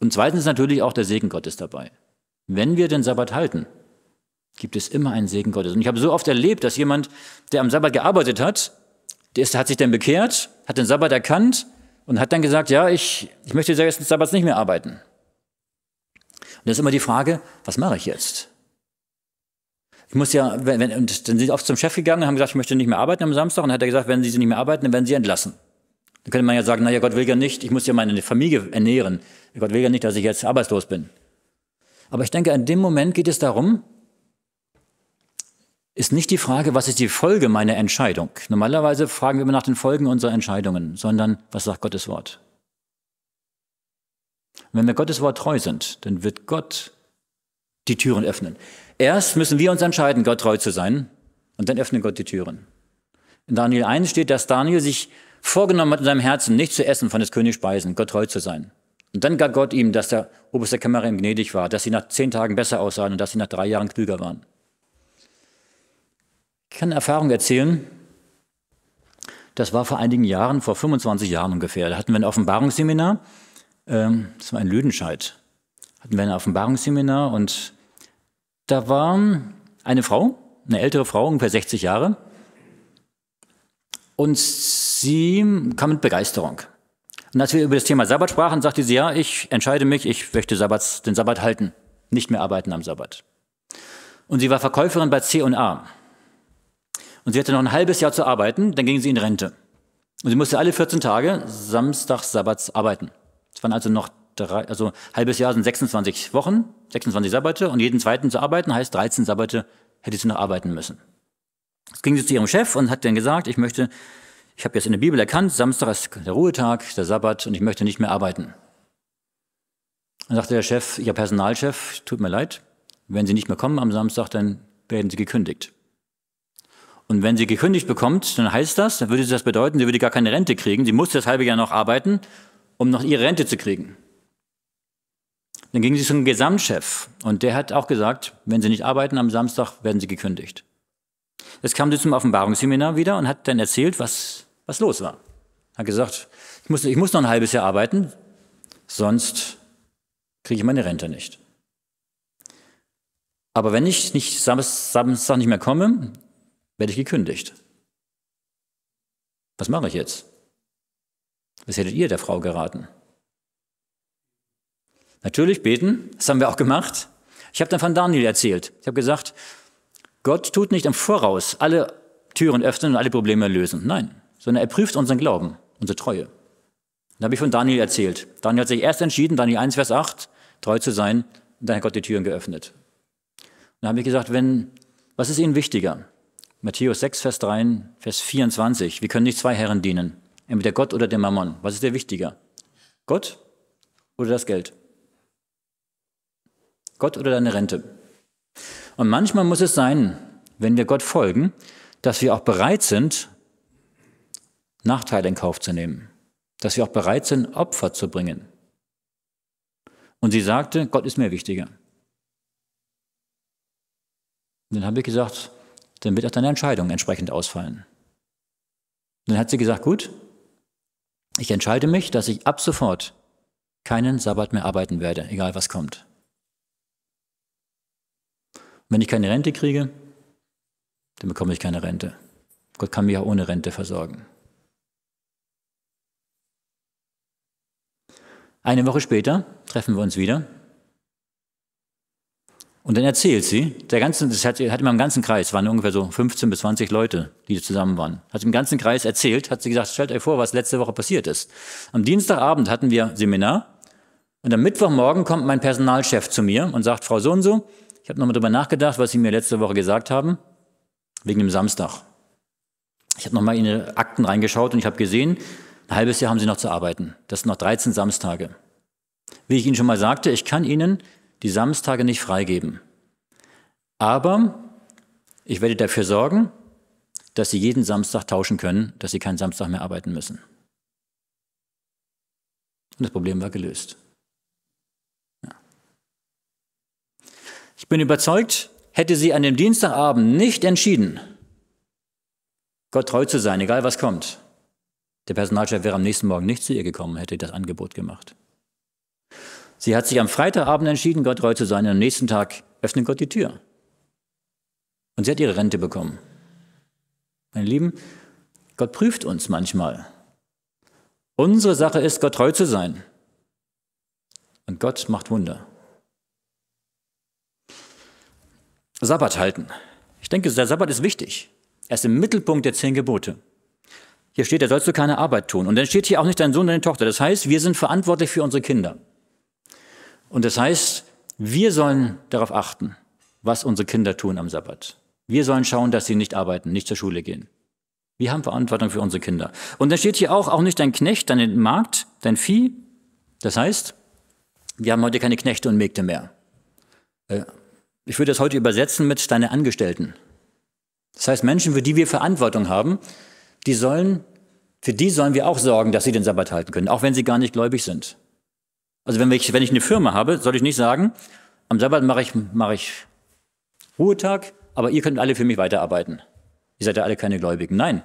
Und zweitens natürlich auch der Segen Gottes dabei. Wenn wir den Sabbat halten, gibt es immer einen Segen Gottes. Und ich habe so oft erlebt, dass jemand, der am Sabbat gearbeitet hat, der ist, hat sich dann bekehrt, hat den Sabbat erkannt und hat dann gesagt, ja, ich, ich möchte jetzt des Sabbats nicht mehr arbeiten. Und das ist immer die Frage, was mache ich jetzt? Ich muss ja, wenn, wenn, und dann sind sie oft zum Chef gegangen, und haben gesagt, ich möchte nicht mehr arbeiten am Samstag. Und dann hat er gesagt, wenn sie nicht mehr arbeiten, dann werden sie entlassen. Dann könnte man ja sagen, naja, Gott will ja nicht, ich muss ja meine Familie ernähren. Gott will ja nicht, dass ich jetzt arbeitslos bin. Aber ich denke, in dem Moment geht es darum, ist nicht die Frage, was ist die Folge meiner Entscheidung. Normalerweise fragen wir immer nach den Folgen unserer Entscheidungen, sondern was sagt Gottes Wort? Und wenn wir Gottes Wort treu sind, dann wird Gott die Türen öffnen. Erst müssen wir uns entscheiden, Gott treu zu sein, und dann öffnet Gott die Türen. In Daniel 1 steht, dass Daniel sich vorgenommen hat, in seinem Herzen nicht zu essen von des Königs Speisen, Gott treu zu sein. Und dann gab Gott ihm, dass der oberste Kämmerer ihm gnädig war, dass sie nach zehn Tagen besser aussahen und dass sie nach drei Jahren klüger waren. Ich kann eine Erfahrung erzählen, das war vor einigen Jahren, vor 25 Jahren ungefähr. Da hatten wir ein Offenbarungsseminar ähm, das war in Lüdenscheid. Hatten wir ein Offenbarungsseminar und da war eine Frau, eine ältere Frau, ungefähr 60 Jahre. Und sie kam mit Begeisterung. Und als wir über das Thema Sabbat sprachen, sagte sie, ja, ich entscheide mich, ich möchte Sabbats, den Sabbat halten, nicht mehr arbeiten am Sabbat. Und sie war Verkäuferin bei C&A. Und sie hatte noch ein halbes Jahr zu arbeiten, dann ging sie in Rente. Und sie musste alle 14 Tage Samstags, Sabbats arbeiten. Es waren also noch drei, also halbes Jahr sind 26 Wochen, 26 Sabbate und jeden zweiten zu arbeiten heißt 13 Sabbate hätte sie noch arbeiten müssen. Jetzt ging sie zu ihrem Chef und hat dann gesagt, ich möchte, ich habe jetzt in der Bibel erkannt, Samstag ist der Ruhetag, der Sabbat und ich möchte nicht mehr arbeiten. Dann sagte der Chef, Ihr Personalchef, tut mir leid, wenn Sie nicht mehr kommen am Samstag, dann werden Sie gekündigt. Und wenn sie gekündigt bekommt, dann heißt das, dann würde das bedeuten, sie würde gar keine Rente kriegen, sie muss das halbe Jahr noch arbeiten um noch ihre Rente zu kriegen. Dann ging sie zum Gesamtchef und der hat auch gesagt, wenn sie nicht arbeiten am Samstag, werden sie gekündigt. Jetzt kam sie zum Offenbarungsseminar wieder und hat dann erzählt, was, was los war. Hat gesagt, ich muss, ich muss noch ein halbes Jahr arbeiten, sonst kriege ich meine Rente nicht. Aber wenn ich nicht Samstag nicht mehr komme, werde ich gekündigt. Was mache ich jetzt? Was hättet ihr der Frau geraten? Natürlich beten, das haben wir auch gemacht. Ich habe dann von Daniel erzählt. Ich habe gesagt, Gott tut nicht im Voraus alle Türen öffnen und alle Probleme lösen. Nein, sondern er prüft unseren Glauben, unsere Treue. Dann habe ich von Daniel erzählt. Daniel hat sich erst entschieden, Daniel 1, Vers 8, treu zu sein, und dann hat Gott die Türen geöffnet. dann habe ich gesagt, wenn, was ist Ihnen wichtiger? Matthäus 6, Vers 3, Vers 24. Wir können nicht zwei Herren dienen. Entweder Gott oder der Mammon. Was ist dir wichtiger? Gott oder das Geld? Gott oder deine Rente? Und manchmal muss es sein, wenn wir Gott folgen, dass wir auch bereit sind, Nachteile in Kauf zu nehmen. Dass wir auch bereit sind, Opfer zu bringen. Und sie sagte, Gott ist mir wichtiger. Und dann habe ich gesagt, dann wird auch deine Entscheidung entsprechend ausfallen. Und dann hat sie gesagt, gut, ich entscheide mich, dass ich ab sofort keinen Sabbat mehr arbeiten werde, egal was kommt. Wenn ich keine Rente kriege, dann bekomme ich keine Rente. Gott kann mich auch ohne Rente versorgen. Eine Woche später treffen wir uns wieder und dann erzählt sie, der ganze, das hat, hat immer im ganzen Kreis, waren ungefähr so 15 bis 20 Leute, die zusammen waren. Hat im ganzen Kreis erzählt, hat sie gesagt, stellt euch vor, was letzte Woche passiert ist. Am Dienstagabend hatten wir Seminar und am Mittwochmorgen kommt mein Personalchef zu mir und sagt, Frau so und so, ich habe nochmal drüber nachgedacht, was Sie mir letzte Woche gesagt haben, wegen dem Samstag. Ich habe nochmal in Ihre Akten reingeschaut und ich habe gesehen, ein halbes Jahr haben Sie noch zu arbeiten. Das sind noch 13 Samstage. Wie ich Ihnen schon mal sagte, ich kann Ihnen die Samstage nicht freigeben. Aber ich werde dafür sorgen, dass sie jeden Samstag tauschen können, dass sie keinen Samstag mehr arbeiten müssen. Und das Problem war gelöst. Ja. Ich bin überzeugt, hätte sie an dem Dienstagabend nicht entschieden, Gott treu zu sein, egal was kommt, der Personalchef wäre am nächsten Morgen nicht zu ihr gekommen, hätte das Angebot gemacht. Sie hat sich am Freitagabend entschieden, Gott treu zu sein, und am nächsten Tag öffnet Gott die Tür. Und sie hat ihre Rente bekommen. Meine Lieben, Gott prüft uns manchmal. Unsere Sache ist, Gott treu zu sein. Und Gott macht Wunder. Sabbat halten. Ich denke, der Sabbat ist wichtig. Er ist im Mittelpunkt der zehn Gebote. Hier steht, da sollst du keine Arbeit tun. Und dann steht hier auch nicht dein Sohn, deine Tochter. Das heißt, wir sind verantwortlich für unsere Kinder. Und das heißt, wir sollen darauf achten, was unsere Kinder tun am Sabbat. Wir sollen schauen, dass sie nicht arbeiten, nicht zur Schule gehen. Wir haben Verantwortung für unsere Kinder. Und dann steht hier auch, auch nicht dein Knecht, dein Markt, dein Vieh. Das heißt, wir haben heute keine Knechte und Mägde mehr. Äh, ich würde das heute übersetzen mit deine Angestellten. Das heißt, Menschen, für die wir Verantwortung haben, die sollen, für die sollen wir auch sorgen, dass sie den Sabbat halten können, auch wenn sie gar nicht gläubig sind. Also wenn ich, wenn ich eine Firma habe, soll ich nicht sagen, am Sabbat mache ich, mache ich Ruhetag, aber ihr könnt alle für mich weiterarbeiten. Ihr seid ja alle keine Gläubigen. Nein.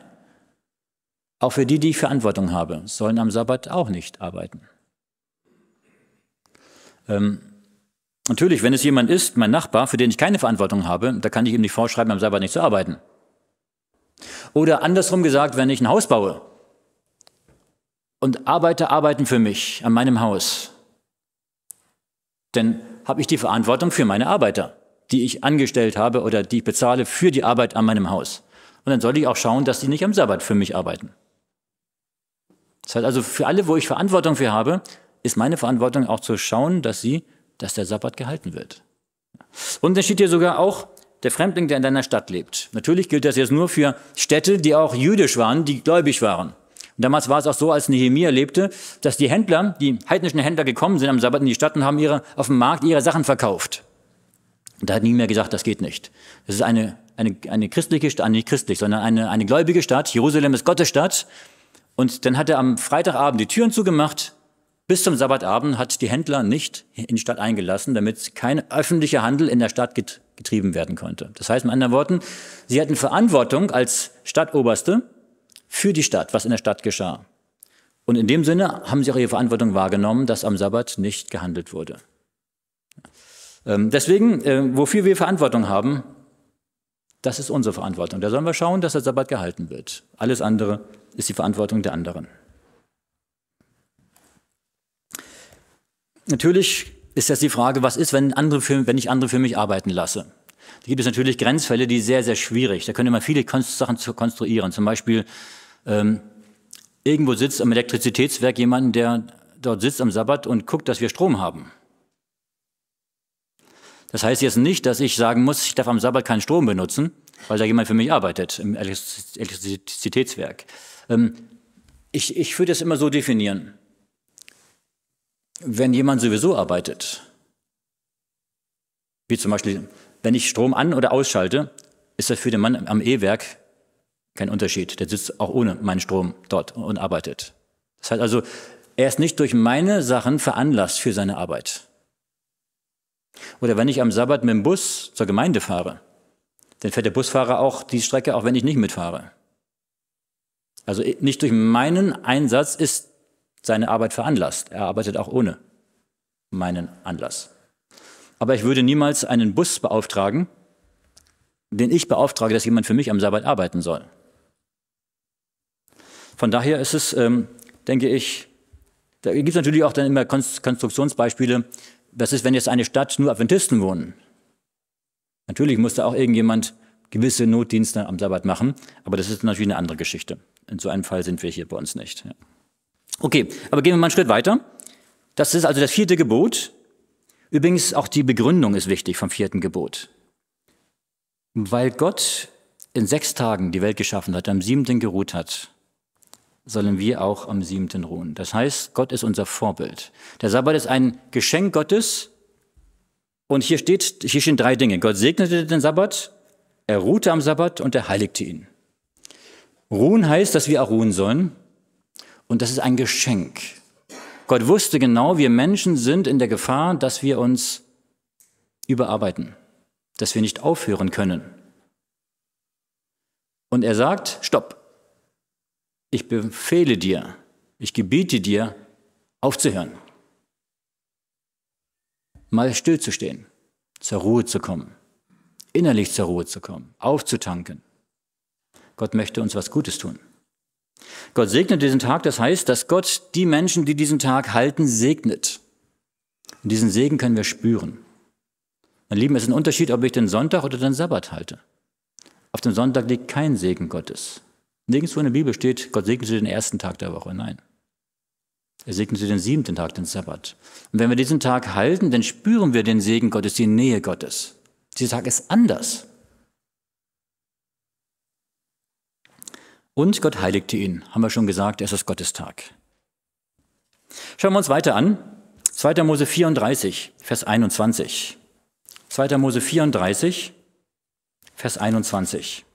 Auch für die, die ich Verantwortung habe, sollen am Sabbat auch nicht arbeiten. Ähm, natürlich, wenn es jemand ist, mein Nachbar, für den ich keine Verantwortung habe, da kann ich ihm nicht vorschreiben, am Sabbat nicht zu arbeiten. Oder andersrum gesagt, wenn ich ein Haus baue und Arbeiter arbeiten für mich an meinem Haus, denn habe ich die Verantwortung für meine Arbeiter, die ich angestellt habe oder die ich bezahle für die Arbeit an meinem Haus. Und dann sollte ich auch schauen, dass die nicht am Sabbat für mich arbeiten. Das heißt also, für alle, wo ich Verantwortung für habe, ist meine Verantwortung auch zu schauen, dass sie, dass der Sabbat gehalten wird. Und dann steht hier sogar auch, der Fremdling, der in deiner Stadt lebt. Natürlich gilt das jetzt nur für Städte, die auch jüdisch waren, die gläubig waren. Und damals war es auch so, als Nehemia lebte, dass die Händler, die heidnischen Händler gekommen sind am Sabbat in die Stadt und haben ihre, auf dem Markt ihre Sachen verkauft. Und da hat Nehemia gesagt, das geht nicht. Das ist eine, eine, eine christliche Stadt, nicht christlich, sondern eine, eine gläubige Stadt. Jerusalem ist Gottes Stadt. Und dann hat er am Freitagabend die Türen zugemacht. Bis zum Sabbatabend hat die Händler nicht in die Stadt eingelassen, damit kein öffentlicher Handel in der Stadt getrieben werden konnte. Das heißt, mit anderen Worten, sie hatten Verantwortung als Stadtoberste, für die Stadt, was in der Stadt geschah. Und in dem Sinne haben sie auch ihre Verantwortung wahrgenommen, dass am Sabbat nicht gehandelt wurde. Ähm, deswegen, äh, wofür wir Verantwortung haben, das ist unsere Verantwortung. Da sollen wir schauen, dass der Sabbat gehalten wird. Alles andere ist die Verantwortung der anderen. Natürlich ist das die Frage, was ist, wenn, andere für, wenn ich andere für mich arbeiten lasse? Da gibt es natürlich Grenzfälle, die sehr, sehr schwierig. Da könnte man viele Sachen konstruieren. Zum Beispiel ähm, irgendwo sitzt am Elektrizitätswerk jemand, der dort sitzt am Sabbat und guckt, dass wir Strom haben. Das heißt jetzt nicht, dass ich sagen muss, ich darf am Sabbat keinen Strom benutzen, weil da jemand für mich arbeitet im Elektrizitätswerk. Ähm, ich, ich würde es immer so definieren. Wenn jemand sowieso arbeitet, wie zum Beispiel, wenn ich Strom an- oder ausschalte, ist das für den Mann am E-Werk kein Unterschied. Der sitzt auch ohne meinen Strom dort und arbeitet. Das heißt also, er ist nicht durch meine Sachen veranlasst für seine Arbeit. Oder wenn ich am Sabbat mit dem Bus zur Gemeinde fahre, dann fährt der Busfahrer auch die Strecke, auch wenn ich nicht mitfahre. Also nicht durch meinen Einsatz ist seine Arbeit veranlasst. Er arbeitet auch ohne meinen Anlass. Aber ich würde niemals einen Bus beauftragen, den ich beauftrage, dass jemand für mich am Sabbat arbeiten soll. Von daher ist es, ähm, denke ich, da gibt es natürlich auch dann immer Konstruktionsbeispiele. Was ist, wenn jetzt eine Stadt nur Adventisten wohnen? Natürlich muss da auch irgendjemand gewisse Notdienste am Sabbat machen, aber das ist natürlich eine andere Geschichte. In so einem Fall sind wir hier bei uns nicht. Ja. Okay, aber gehen wir mal einen Schritt weiter. Das ist also das vierte Gebot. Übrigens auch die Begründung ist wichtig vom vierten Gebot. Weil Gott in sechs Tagen die Welt geschaffen hat, am siebten geruht hat, sollen wir auch am siebten ruhen. Das heißt, Gott ist unser Vorbild. Der Sabbat ist ein Geschenk Gottes. Und hier steht, hier stehen drei Dinge. Gott segnete den Sabbat, er ruhte am Sabbat und er heiligte ihn. Ruhen heißt, dass wir auch ruhen sollen. Und das ist ein Geschenk. Gott wusste genau, wir Menschen sind in der Gefahr, dass wir uns überarbeiten, dass wir nicht aufhören können. Und er sagt, stopp, ich befehle dir, ich gebiete dir, aufzuhören. Mal stillzustehen, zur Ruhe zu kommen, innerlich zur Ruhe zu kommen, aufzutanken. Gott möchte uns was Gutes tun. Gott segnet diesen Tag, das heißt, dass Gott die Menschen, die diesen Tag halten, segnet. Und diesen Segen können wir spüren. Mein Lieben, es ist ein Unterschied, ob ich den Sonntag oder den Sabbat halte. Auf dem Sonntag liegt kein Segen Gottes. Nirgendwo in der Bibel steht, Gott segnete den ersten Tag der Woche. Nein. Er segnete den siebten Tag, den Sabbat. Und wenn wir diesen Tag halten, dann spüren wir den Segen Gottes, die Nähe Gottes. Dieser Tag ist anders. Und Gott heiligte ihn. Haben wir schon gesagt, es ist Gottes Tag. Schauen wir uns weiter an. 2. Mose 34, Vers 21. 2. Mose 34, Vers 21.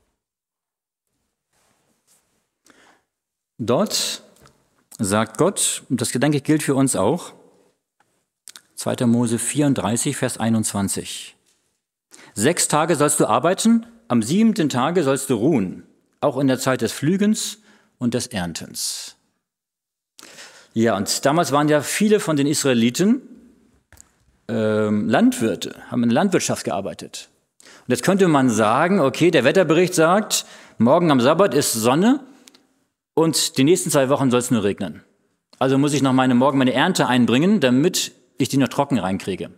Dort sagt Gott, und das Gedanke gilt für uns auch, 2. Mose 34, Vers 21. Sechs Tage sollst du arbeiten, am siebenten Tage sollst du ruhen, auch in der Zeit des Flügens und des Erntens. Ja, und damals waren ja viele von den Israeliten ähm, Landwirte, haben in der Landwirtschaft gearbeitet. Und jetzt könnte man sagen, okay, der Wetterbericht sagt, morgen am Sabbat ist Sonne, und die nächsten zwei Wochen soll es nur regnen. Also muss ich noch meine morgen meine Ernte einbringen, damit ich die noch trocken reinkriege.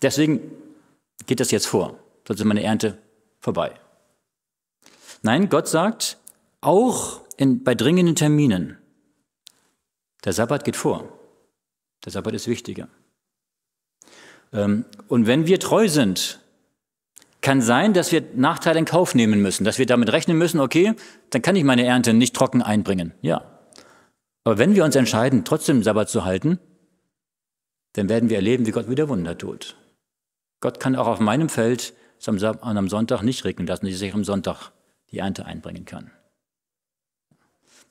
Deswegen geht das jetzt vor, sonst ist meine Ernte vorbei. Nein, Gott sagt, auch in, bei dringenden Terminen, der Sabbat geht vor. Der Sabbat ist wichtiger. Ähm, und wenn wir treu sind, kann sein, dass wir Nachteile in Kauf nehmen müssen, dass wir damit rechnen müssen, okay, dann kann ich meine Ernte nicht trocken einbringen. Ja. Aber wenn wir uns entscheiden, trotzdem Sabbat zu halten, dann werden wir erleben, wie Gott wieder Wunder tut. Gott kann auch auf meinem Feld es am Sonntag nicht regnen lassen, dass ich am Sonntag die Ernte einbringen kann.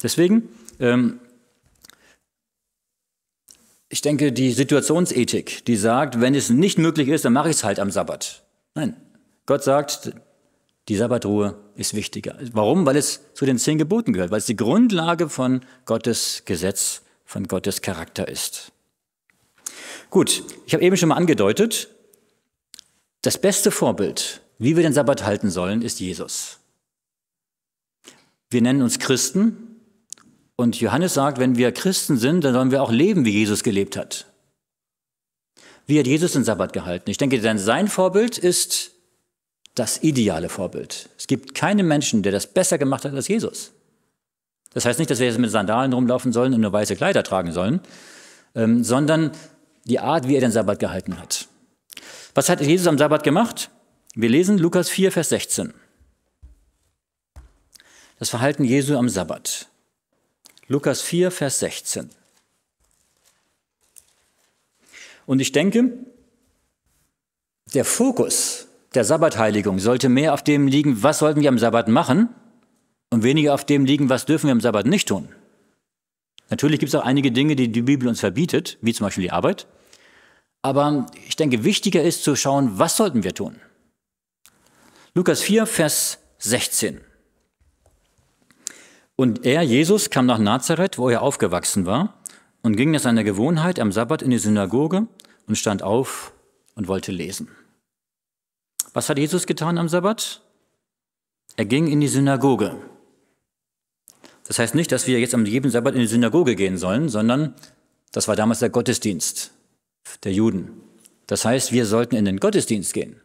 Deswegen, ähm, ich denke, die Situationsethik, die sagt, wenn es nicht möglich ist, dann mache ich es halt am Sabbat. Nein, Gott sagt, die Sabbatruhe ist wichtiger. Warum? Weil es zu den zehn Geboten gehört, weil es die Grundlage von Gottes Gesetz, von Gottes Charakter ist. Gut, ich habe eben schon mal angedeutet, das beste Vorbild, wie wir den Sabbat halten sollen, ist Jesus. Wir nennen uns Christen und Johannes sagt, wenn wir Christen sind, dann sollen wir auch leben, wie Jesus gelebt hat. Wie hat Jesus den Sabbat gehalten? Ich denke, sein Vorbild ist das ideale Vorbild. Es gibt keinen Menschen, der das besser gemacht hat als Jesus. Das heißt nicht, dass wir jetzt mit Sandalen rumlaufen sollen und nur weiße Kleider tragen sollen, ähm, sondern die Art, wie er den Sabbat gehalten hat. Was hat Jesus am Sabbat gemacht? Wir lesen Lukas 4, Vers 16. Das Verhalten Jesu am Sabbat. Lukas 4, Vers 16. Und ich denke, der Fokus der Sabbatheiligung sollte mehr auf dem liegen, was sollten wir am Sabbat machen und weniger auf dem liegen, was dürfen wir am Sabbat nicht tun. Natürlich gibt es auch einige Dinge, die die Bibel uns verbietet, wie zum Beispiel die Arbeit. Aber ich denke, wichtiger ist zu schauen, was sollten wir tun. Lukas 4, Vers 16. Und er, Jesus, kam nach Nazareth, wo er aufgewachsen war, und ging nach seiner Gewohnheit am Sabbat in die Synagoge und stand auf und wollte lesen. Was hat Jesus getan am Sabbat? Er ging in die Synagoge. Das heißt nicht, dass wir jetzt am jeden Sabbat in die Synagoge gehen sollen, sondern das war damals der Gottesdienst der Juden. Das heißt, wir sollten in den Gottesdienst gehen.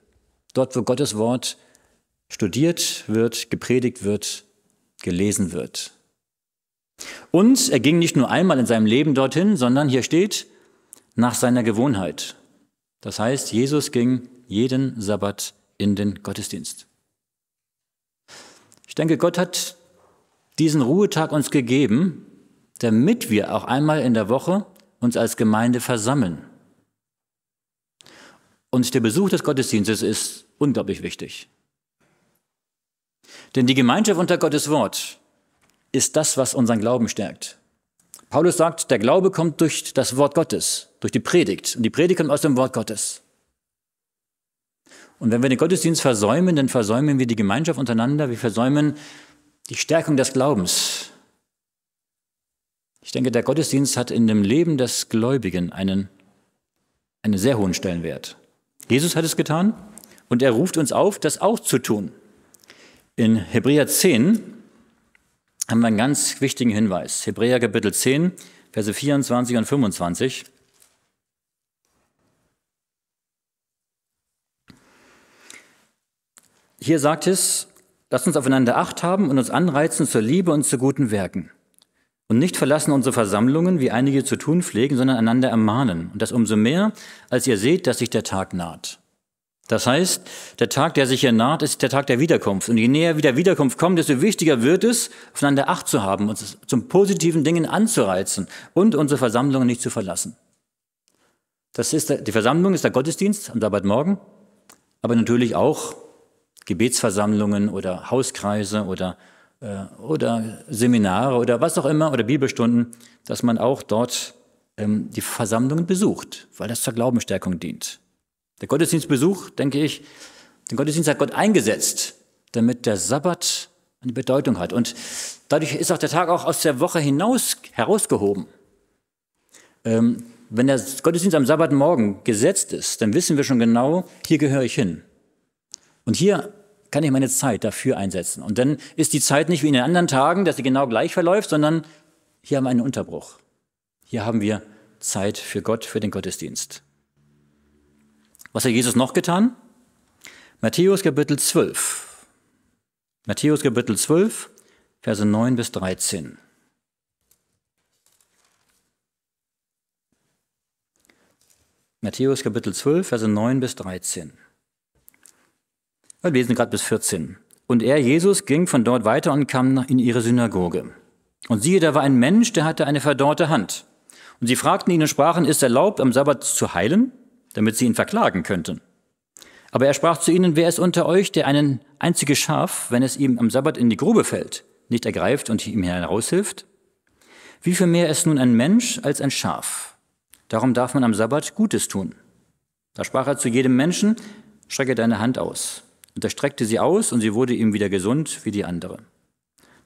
Dort, wo Gottes Wort studiert wird, gepredigt wird, gelesen wird. Und er ging nicht nur einmal in seinem Leben dorthin, sondern hier steht, nach seiner Gewohnheit. Das heißt, Jesus ging jeden Sabbat in den Gottesdienst. Ich denke, Gott hat diesen Ruhetag uns gegeben, damit wir auch einmal in der Woche uns als Gemeinde versammeln. Und der Besuch des Gottesdienstes ist unglaublich wichtig. Denn die Gemeinschaft unter Gottes Wort ist das, was unseren Glauben stärkt. Paulus sagt, der Glaube kommt durch das Wort Gottes, durch die Predigt. Und die Predigt kommt aus dem Wort Gottes. Und wenn wir den Gottesdienst versäumen, dann versäumen wir die Gemeinschaft untereinander, wir versäumen die Stärkung des Glaubens. Ich denke, der Gottesdienst hat in dem Leben des Gläubigen einen, einen sehr hohen Stellenwert. Jesus hat es getan und er ruft uns auf, das auch zu tun. In Hebräer 10 haben wir einen ganz wichtigen Hinweis. Hebräer Kapitel 10, Verse 24 und 25. Hier sagt es, lasst uns aufeinander Acht haben und uns anreizen zur Liebe und zu guten Werken. Und nicht verlassen unsere Versammlungen, wie einige zu tun pflegen, sondern einander ermahnen. Und das umso mehr, als ihr seht, dass sich der Tag naht. Das heißt, der Tag, der sich hier naht, ist der Tag der Wiederkunft. Und je näher wieder Wiederkunft kommt, desto wichtiger wird es, aufeinander Acht zu haben, uns zum positiven Dingen anzureizen und unsere Versammlungen nicht zu verlassen. Das ist der, die Versammlung ist der Gottesdienst am Sabbatmorgen, aber natürlich auch Gebetsversammlungen oder Hauskreise oder, äh, oder Seminare oder was auch immer oder Bibelstunden, dass man auch dort ähm, die Versammlungen besucht, weil das zur Glaubensstärkung dient. Der Gottesdienstbesuch, denke ich, den Gottesdienst hat Gott eingesetzt, damit der Sabbat eine Bedeutung hat. Und dadurch ist auch der Tag auch aus der Woche hinaus herausgehoben. Ähm, wenn der Gottesdienst am Sabbatmorgen gesetzt ist, dann wissen wir schon genau, hier gehöre ich hin. Und hier kann ich meine Zeit dafür einsetzen. Und dann ist die Zeit nicht wie in den anderen Tagen, dass sie genau gleich verläuft, sondern hier haben wir einen Unterbruch. Hier haben wir Zeit für Gott, für den Gottesdienst. Was hat Jesus noch getan? Matthäus Kapitel 12. Matthäus Kapitel 12, Verse 9 bis 13. Matthäus Kapitel 12, Verse 9 bis 13. Wir lesen gerade bis 14. Und er, Jesus, ging von dort weiter und kam in ihre Synagoge. Und siehe, da war ein Mensch, der hatte eine verdorrte Hand. Und sie fragten ihn und sprachen, ist erlaubt, am Sabbat zu heilen, damit sie ihn verklagen könnten. Aber er sprach zu ihnen, wer ist unter euch, der einen einzigen Schaf, wenn es ihm am Sabbat in die Grube fällt, nicht ergreift und ihm heraushilft? Wie viel mehr ist nun ein Mensch als ein Schaf? Darum darf man am Sabbat Gutes tun. Da sprach er zu jedem Menschen, strecke deine Hand aus. Und er streckte sie aus, und sie wurde ihm wieder gesund wie die andere.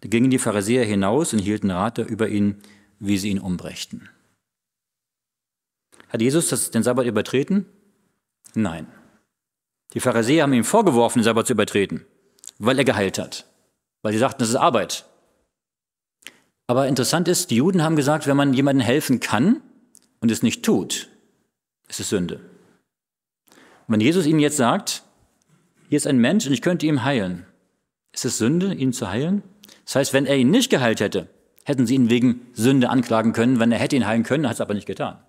Da gingen die Pharisäer hinaus und hielten Rate über ihn, wie sie ihn umbrächten. Hat Jesus den Sabbat übertreten? Nein. Die Pharisäer haben ihm vorgeworfen, den Sabbat zu übertreten, weil er geheilt hat, weil sie sagten, das ist Arbeit. Aber interessant ist, die Juden haben gesagt, wenn man jemandem helfen kann und es nicht tut, ist es Sünde. Und wenn Jesus ihnen jetzt sagt, hier ist ein Mensch und ich könnte ihm heilen. Ist es Sünde, ihn zu heilen? Das heißt, wenn er ihn nicht geheilt hätte, hätten sie ihn wegen Sünde anklagen können. Wenn er hätte ihn heilen können, hat es aber nicht getan.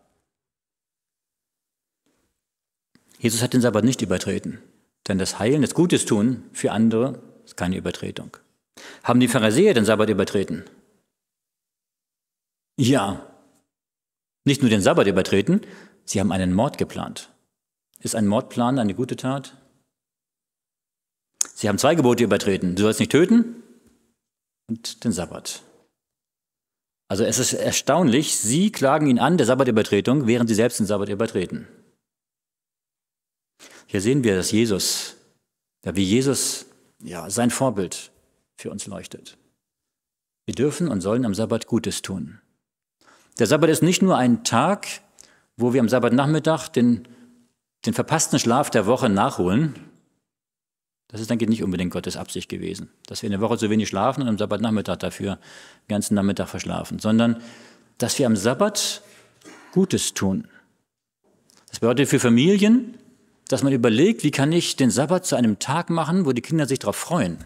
Jesus hat den Sabbat nicht übertreten. Denn das Heilen, das Gutes tun für andere, ist keine Übertretung. Haben die Pharisäer den Sabbat übertreten? Ja. Nicht nur den Sabbat übertreten, sie haben einen Mord geplant. Ist ein Mordplan eine gute Tat? Sie haben zwei Gebote übertreten. Du sollst nicht töten und den Sabbat. Also es ist erstaunlich, sie klagen ihn an der Sabbatübertretung, während sie selbst den Sabbat übertreten. Hier sehen wir, dass Jesus, ja, wie Jesus, ja, sein Vorbild für uns leuchtet. Wir dürfen und sollen am Sabbat Gutes tun. Der Sabbat ist nicht nur ein Tag, wo wir am Sabbatnachmittag den, den verpassten Schlaf der Woche nachholen, das ist, denke ich, nicht unbedingt Gottes Absicht gewesen, dass wir in der Woche zu wenig schlafen und am Sabbatnachmittag dafür den ganzen Nachmittag verschlafen, sondern dass wir am Sabbat Gutes tun. Das bedeutet für Familien, dass man überlegt, wie kann ich den Sabbat zu einem Tag machen, wo die Kinder sich darauf freuen.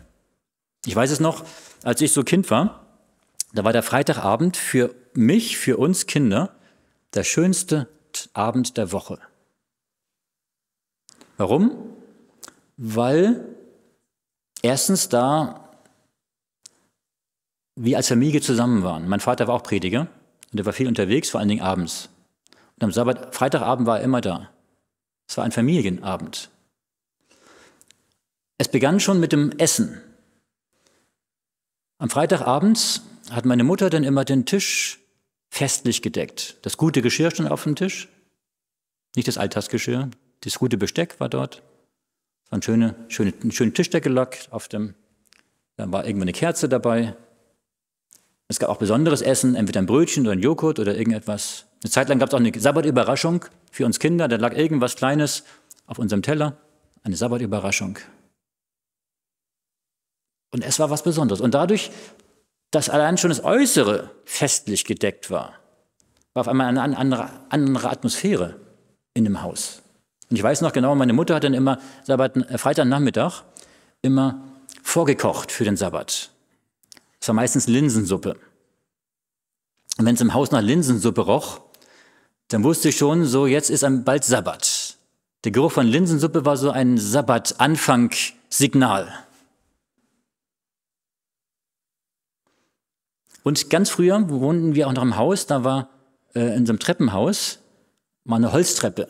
Ich weiß es noch, als ich so Kind war, da war der Freitagabend für mich, für uns Kinder, der schönste Abend der Woche. Warum? Weil Erstens da wir als Familie zusammen waren. Mein Vater war auch Prediger und er war viel unterwegs, vor allen Dingen abends. Und am Sabbat, Freitagabend war er immer da. Es war ein Familienabend. Es begann schon mit dem Essen. Am Freitagabend hat meine Mutter dann immer den Tisch festlich gedeckt. Das gute Geschirr stand auf dem Tisch, nicht das Alltagsgeschirr. Das gute Besteck war dort. War eine schöne, schöne, eine schöne Tischdecke lackt auf dem. Dann war irgendwo eine Kerze dabei. Es gab auch besonderes Essen, entweder ein Brötchen oder ein Joghurt oder irgendetwas. Eine Zeit lang gab es auch eine Sabbatüberraschung für uns Kinder. Da lag irgendwas Kleines auf unserem Teller. Eine Sabbatüberraschung. Und es war was Besonderes. Und dadurch, dass allein schon das Äußere festlich gedeckt war, war auf einmal eine andere, andere Atmosphäre in dem Haus. Und ich weiß noch genau, meine Mutter hat dann immer Sabbat, äh, Freitagnachmittag immer vorgekocht für den Sabbat. Es war meistens Linsensuppe. Und wenn es im Haus nach Linsensuppe roch, dann wusste ich schon, so jetzt ist bald Sabbat. Der Geruch von Linsensuppe war so ein Sabbat-Anfang-Signal. Und ganz früher wohnten wir auch noch im Haus, da war äh, in so einem Treppenhaus mal eine Holztreppe.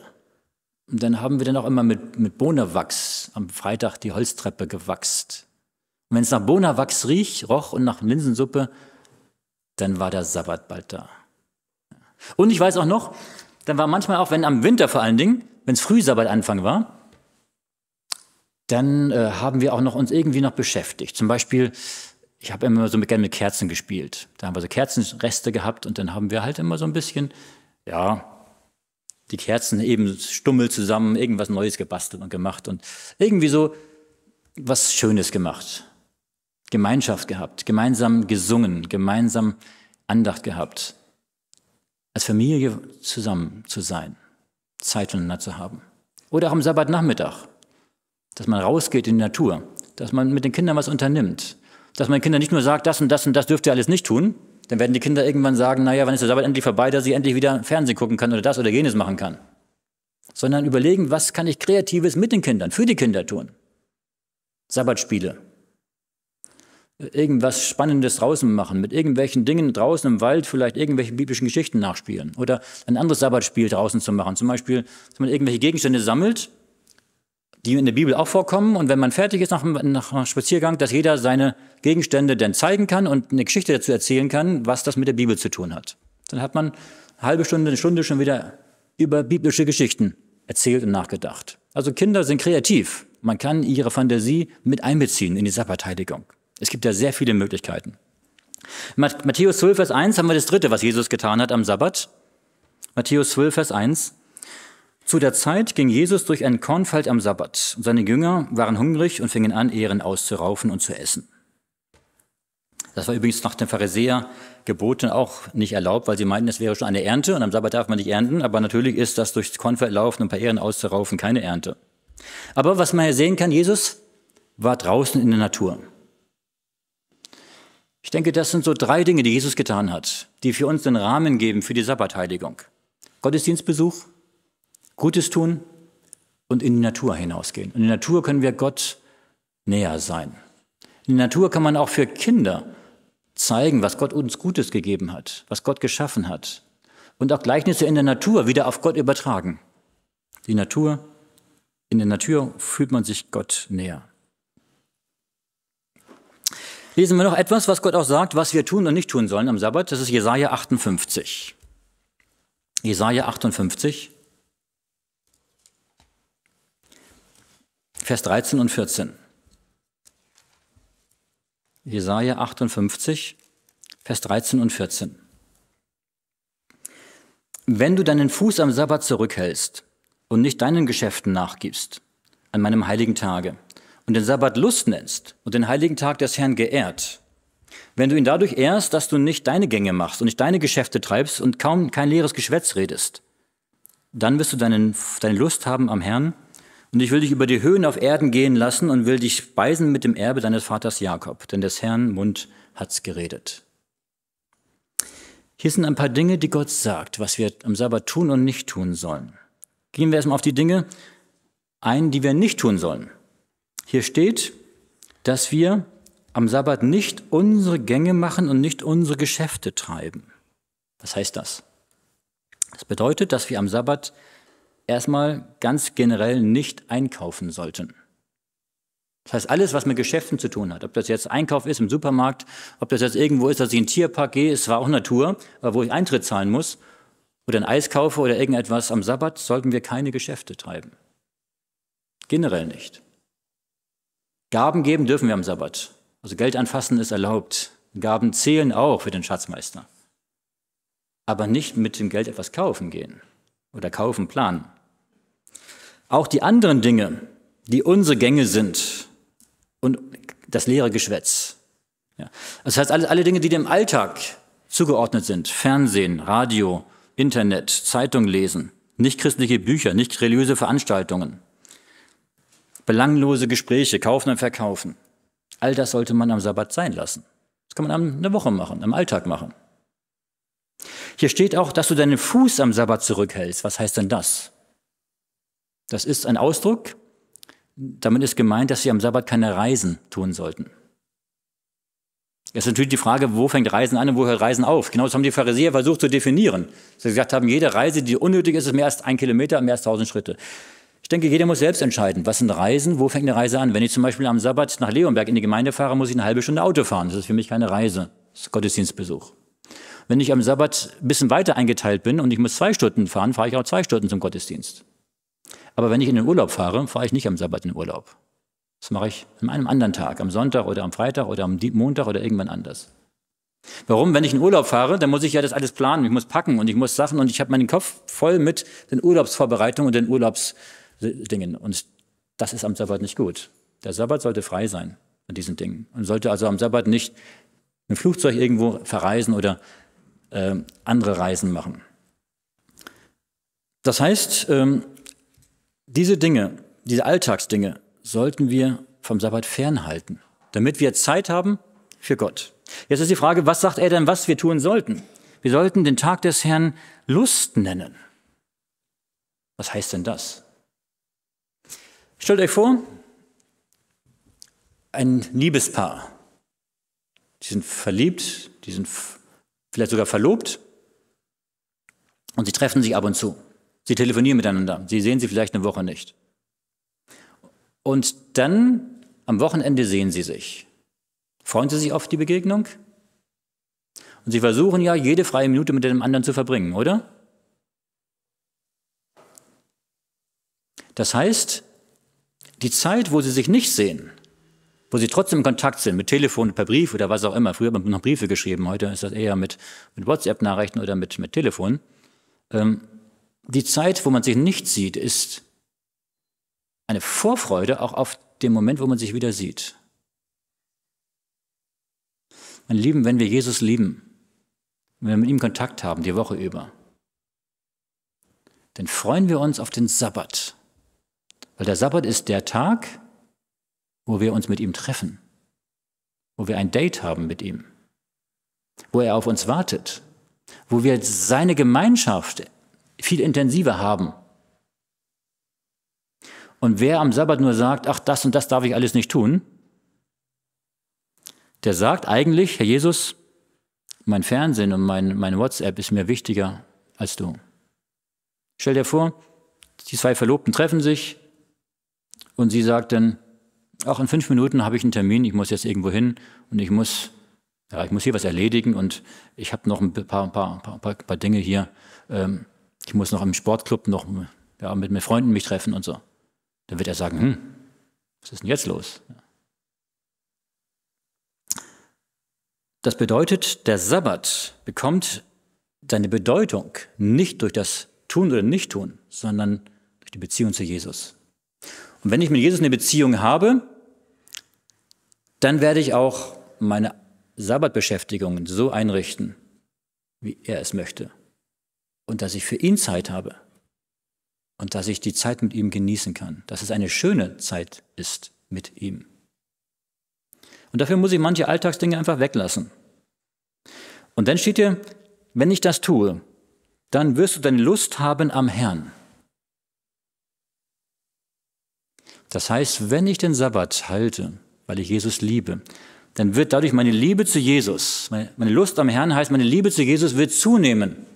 Und dann haben wir dann auch immer mit, mit Bohnenwachs am Freitag die Holztreppe gewachst. Und wenn es nach Bohnenwachs riech, roch und nach Linsensuppe, dann war der Sabbat bald da. Und ich weiß auch noch, dann war manchmal auch, wenn am Winter vor allen Dingen, wenn es Frühsabbat Anfang war, dann äh, haben wir auch noch uns irgendwie noch beschäftigt. Zum Beispiel, ich habe immer so gerne mit Kerzen gespielt. Da haben wir so Kerzenreste gehabt und dann haben wir halt immer so ein bisschen, ja, die Kerzen eben stummel zusammen, irgendwas Neues gebastelt und gemacht und irgendwie so was Schönes gemacht. Gemeinschaft gehabt, gemeinsam gesungen, gemeinsam Andacht gehabt. Als Familie zusammen zu sein, Zeit voneinander zu haben. Oder auch am Sabbatnachmittag, dass man rausgeht in die Natur, dass man mit den Kindern was unternimmt, dass man den Kindern nicht nur sagt, das und das und das dürft ihr alles nicht tun, dann werden die Kinder irgendwann sagen, naja, wann ist der Sabbat endlich vorbei, dass ich endlich wieder Fernsehen gucken kann oder das oder jenes machen kann. Sondern überlegen, was kann ich Kreatives mit den Kindern, für die Kinder tun. Sabbatspiele. Irgendwas Spannendes draußen machen, mit irgendwelchen Dingen draußen im Wald vielleicht irgendwelche biblischen Geschichten nachspielen. Oder ein anderes Sabbatspiel draußen zu machen. Zum Beispiel, dass man irgendwelche Gegenstände sammelt die in der Bibel auch vorkommen. Und wenn man fertig ist nach, nach einem Spaziergang, dass jeder seine Gegenstände dann zeigen kann und eine Geschichte dazu erzählen kann, was das mit der Bibel zu tun hat. Dann hat man eine halbe Stunde, eine Stunde schon wieder über biblische Geschichten erzählt und nachgedacht. Also Kinder sind kreativ. Man kann ihre Fantasie mit einbeziehen in die Sabbatheiligung. Es gibt ja sehr viele Möglichkeiten. Matthäus 12, Vers 1 haben wir das dritte, was Jesus getan hat am Sabbat. Matthäus 12, Vers 1. Zu der Zeit ging Jesus durch ein Kornfeld am Sabbat. Seine Jünger waren hungrig und fingen an, Ehren auszuraufen und zu essen. Das war übrigens nach den Pharisäer-Geboten auch nicht erlaubt, weil sie meinten, es wäre schon eine Ernte und am Sabbat darf man nicht ernten. Aber natürlich ist das durchs Kornfeld laufen und ein paar Ehren auszuraufen keine Ernte. Aber was man hier sehen kann, Jesus war draußen in der Natur. Ich denke, das sind so drei Dinge, die Jesus getan hat, die für uns den Rahmen geben für die Sabbatheiligung. Gottesdienstbesuch, Gutes tun und in die Natur hinausgehen. Und in der Natur können wir Gott näher sein. In der Natur kann man auch für Kinder zeigen, was Gott uns Gutes gegeben hat, was Gott geschaffen hat. Und auch Gleichnisse in der Natur wieder auf Gott übertragen. Die Natur, in der Natur fühlt man sich Gott näher. Lesen wir noch etwas, was Gott auch sagt, was wir tun und nicht tun sollen am Sabbat. Das ist Jesaja 58. Jesaja 58. Vers 13 und 14. Jesaja 58, Vers 13 und 14. Wenn du deinen Fuß am Sabbat zurückhältst und nicht deinen Geschäften nachgibst, an meinem heiligen Tage, und den Sabbat Lust nennst und den heiligen Tag des Herrn geehrt, wenn du ihn dadurch ehrst, dass du nicht deine Gänge machst und nicht deine Geschäfte treibst und kaum kein leeres Geschwätz redest, dann wirst du deinen, deine Lust haben am Herrn und ich will dich über die Höhen auf Erden gehen lassen und will dich speisen mit dem Erbe deines Vaters Jakob, denn des Herrn Mund hat's geredet. Hier sind ein paar Dinge, die Gott sagt, was wir am Sabbat tun und nicht tun sollen. Gehen wir erstmal auf die Dinge ein, die wir nicht tun sollen. Hier steht, dass wir am Sabbat nicht unsere Gänge machen und nicht unsere Geschäfte treiben. Was heißt das? Das bedeutet, dass wir am Sabbat erstmal ganz generell nicht einkaufen sollten. Das heißt, alles, was mit Geschäften zu tun hat, ob das jetzt Einkauf ist im Supermarkt, ob das jetzt irgendwo ist, dass ich in den Tierpark gehe, ist zwar auch Natur, aber wo ich Eintritt zahlen muss, oder ein Eis kaufe oder irgendetwas am Sabbat, sollten wir keine Geschäfte treiben. Generell nicht. Gaben geben dürfen wir am Sabbat. Also Geld anfassen ist erlaubt. Gaben zählen auch für den Schatzmeister. Aber nicht mit dem Geld etwas kaufen gehen oder kaufen planen. Auch die anderen Dinge, die unsere Gänge sind und das leere Geschwätz. Ja. Das heißt, alle, alle Dinge, die dem Alltag zugeordnet sind, Fernsehen, Radio, Internet, Zeitung lesen, nicht christliche Bücher, nicht religiöse Veranstaltungen, belanglose Gespräche, kaufen und verkaufen. All das sollte man am Sabbat sein lassen. Das kann man eine Woche machen, im Alltag machen. Hier steht auch, dass du deinen Fuß am Sabbat zurückhältst. Was heißt denn das? Das ist ein Ausdruck, damit ist gemeint, dass sie am Sabbat keine Reisen tun sollten. Jetzt ist natürlich die Frage, wo fängt Reisen an und wo hört Reisen auf? Genau das haben die Pharisäer versucht zu definieren. Sie gesagt haben, jede Reise, die unnötig ist, ist mehr als ein Kilometer, mehr als tausend Schritte. Ich denke, jeder muss selbst entscheiden, was sind Reisen, wo fängt eine Reise an. Wenn ich zum Beispiel am Sabbat nach Leonberg in die Gemeinde fahre, muss ich eine halbe Stunde Auto fahren. Das ist für mich keine Reise, das ist Gottesdienstbesuch. Wenn ich am Sabbat ein bisschen weiter eingeteilt bin und ich muss zwei Stunden fahren, fahre ich auch zwei Stunden zum Gottesdienst. Aber wenn ich in den Urlaub fahre, fahre ich nicht am Sabbat in den Urlaub. Das mache ich an einem anderen Tag, am Sonntag oder am Freitag oder am Montag oder irgendwann anders. Warum? Wenn ich in den Urlaub fahre, dann muss ich ja das alles planen, ich muss packen und ich muss Sachen und ich habe meinen Kopf voll mit den Urlaubsvorbereitungen und den Urlaubsdingen. Und das ist am Sabbat nicht gut. Der Sabbat sollte frei sein von diesen Dingen und sollte also am Sabbat nicht ein Flugzeug irgendwo verreisen oder äh, andere Reisen machen. Das heißt, ähm, diese Dinge, diese Alltagsdinge sollten wir vom Sabbat fernhalten, damit wir Zeit haben für Gott. Jetzt ist die Frage, was sagt er denn, was wir tun sollten? Wir sollten den Tag des Herrn Lust nennen. Was heißt denn das? Stellt euch vor, ein Liebespaar. Die sind verliebt, die sind vielleicht sogar verlobt und sie treffen sich ab und zu. Sie telefonieren miteinander. Sie sehen sie vielleicht eine Woche nicht. Und dann am Wochenende sehen sie sich. Freuen sie sich auf die Begegnung? Und sie versuchen ja, jede freie Minute mit dem anderen zu verbringen, oder? Das heißt, die Zeit, wo sie sich nicht sehen, wo sie trotzdem in Kontakt sind, mit Telefon, per Brief oder was auch immer. Früher hat man noch Briefe geschrieben, heute ist das eher mit, mit WhatsApp-Nachrichten oder mit, mit Telefon. Ähm, die Zeit, wo man sich nicht sieht, ist eine Vorfreude auch auf den Moment, wo man sich wieder sieht. Meine Lieben, wenn wir Jesus lieben, wenn wir mit ihm Kontakt haben die Woche über, dann freuen wir uns auf den Sabbat. Weil der Sabbat ist der Tag, wo wir uns mit ihm treffen, wo wir ein Date haben mit ihm, wo er auf uns wartet, wo wir seine Gemeinschaft viel intensiver haben. Und wer am Sabbat nur sagt, ach, das und das darf ich alles nicht tun, der sagt eigentlich, Herr Jesus, mein Fernsehen und mein, mein WhatsApp ist mir wichtiger als du. Stell dir vor, die zwei Verlobten treffen sich und sie sagt dann, auch in fünf Minuten habe ich einen Termin, ich muss jetzt irgendwo hin und ich muss, ja, ich muss hier was erledigen und ich habe noch ein paar, paar, paar, paar Dinge hier. Ähm, ich muss noch im Sportclub noch ja, mit, mit Freunden mich treffen und so. Dann wird er sagen, hm, was ist denn jetzt los? Das bedeutet, der Sabbat bekommt seine Bedeutung nicht durch das Tun oder Nicht-Tun, sondern durch die Beziehung zu Jesus. Und wenn ich mit Jesus eine Beziehung habe, dann werde ich auch meine Sabbatbeschäftigungen so einrichten, wie er es möchte und dass ich für ihn Zeit habe und dass ich die Zeit mit ihm genießen kann, dass es eine schöne Zeit ist mit ihm. Und dafür muss ich manche Alltagsdinge einfach weglassen. Und dann steht hier, wenn ich das tue, dann wirst du deine Lust haben am Herrn. Das heißt, wenn ich den Sabbat halte, weil ich Jesus liebe, dann wird dadurch meine Liebe zu Jesus, meine Lust am Herrn heißt, meine Liebe zu Jesus wird zunehmen.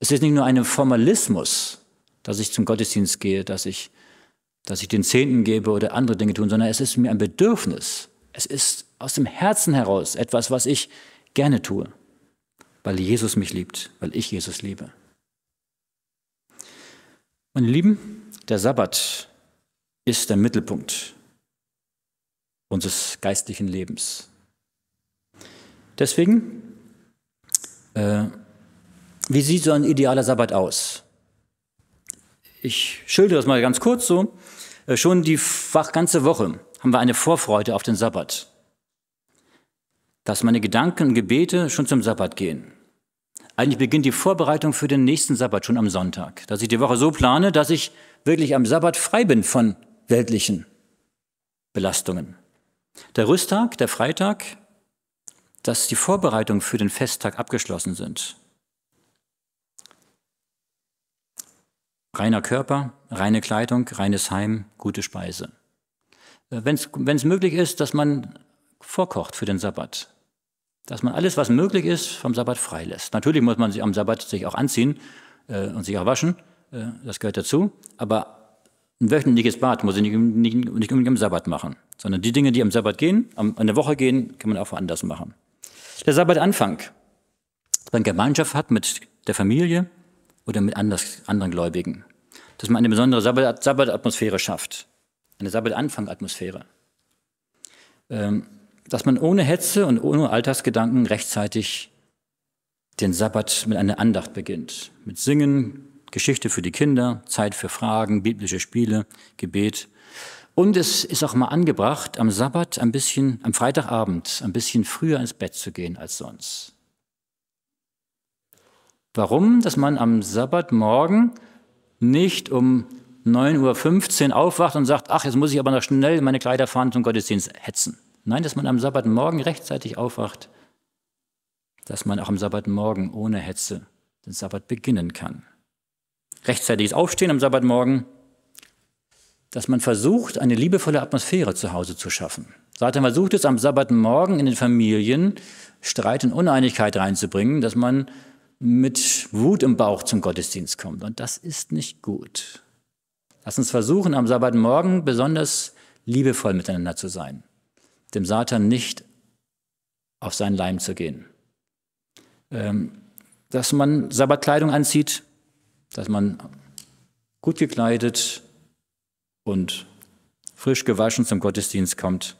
Es ist nicht nur ein Formalismus, dass ich zum Gottesdienst gehe, dass ich, dass ich den Zehnten gebe oder andere Dinge tun, sondern es ist mir ein Bedürfnis. Es ist aus dem Herzen heraus etwas, was ich gerne tue, weil Jesus mich liebt, weil ich Jesus liebe. Meine Lieben, der Sabbat ist der Mittelpunkt unseres geistlichen Lebens. Deswegen äh, wie sieht so ein idealer Sabbat aus? Ich schildere das mal ganz kurz so. Äh, schon die ganze Woche haben wir eine Vorfreude auf den Sabbat. Dass meine Gedanken und Gebete schon zum Sabbat gehen. Eigentlich beginnt die Vorbereitung für den nächsten Sabbat schon am Sonntag. Dass ich die Woche so plane, dass ich wirklich am Sabbat frei bin von weltlichen Belastungen. Der Rüsttag, der Freitag, dass die Vorbereitungen für den Festtag abgeschlossen sind. Reiner Körper, reine Kleidung, reines Heim, gute Speise. Äh, wenn es möglich ist, dass man vorkocht für den Sabbat, dass man alles, was möglich ist, vom Sabbat freilässt. Natürlich muss man sich am Sabbat sich auch anziehen äh, und sich auch waschen, äh, das gehört dazu, aber ein wöchentliches Bad muss ich nicht, nicht, nicht, unbedingt am Sabbat machen, sondern die Dinge, die am Sabbat gehen, am, an der Woche gehen, kann man auch woanders machen. Der Sabbatanfang, wenn man Gemeinschaft hat mit der Familie oder mit anders, anderen Gläubigen dass man eine besondere Sabbatatmosphäre schafft, eine Sabbatanfangatmosphäre. Ähm, dass man ohne Hetze und ohne Alltagsgedanken rechtzeitig den Sabbat mit einer Andacht beginnt. Mit Singen, Geschichte für die Kinder, Zeit für Fragen, biblische Spiele, Gebet. Und es ist auch mal angebracht, am Sabbat ein bisschen, am Freitagabend ein bisschen früher ins Bett zu gehen als sonst. Warum? Dass man am Sabbatmorgen nicht um 9.15 Uhr aufwacht und sagt, ach, jetzt muss ich aber noch schnell meine Kleider fahren zum Gottesdienst hetzen. Nein, dass man am Sabbatmorgen rechtzeitig aufwacht, dass man auch am Sabbatmorgen ohne Hetze den Sabbat beginnen kann. Rechtzeitiges Aufstehen am Sabbatmorgen, dass man versucht, eine liebevolle Atmosphäre zu Hause zu schaffen. Satan versucht es am Sabbatmorgen in den Familien Streit und Uneinigkeit reinzubringen, dass man mit Wut im Bauch zum Gottesdienst kommt. Und das ist nicht gut. Lass uns versuchen, am Sabbatmorgen besonders liebevoll miteinander zu sein, dem Satan nicht auf seinen Leim zu gehen. Ähm, dass man Sabbatkleidung anzieht, dass man gut gekleidet und frisch gewaschen zum Gottesdienst kommt,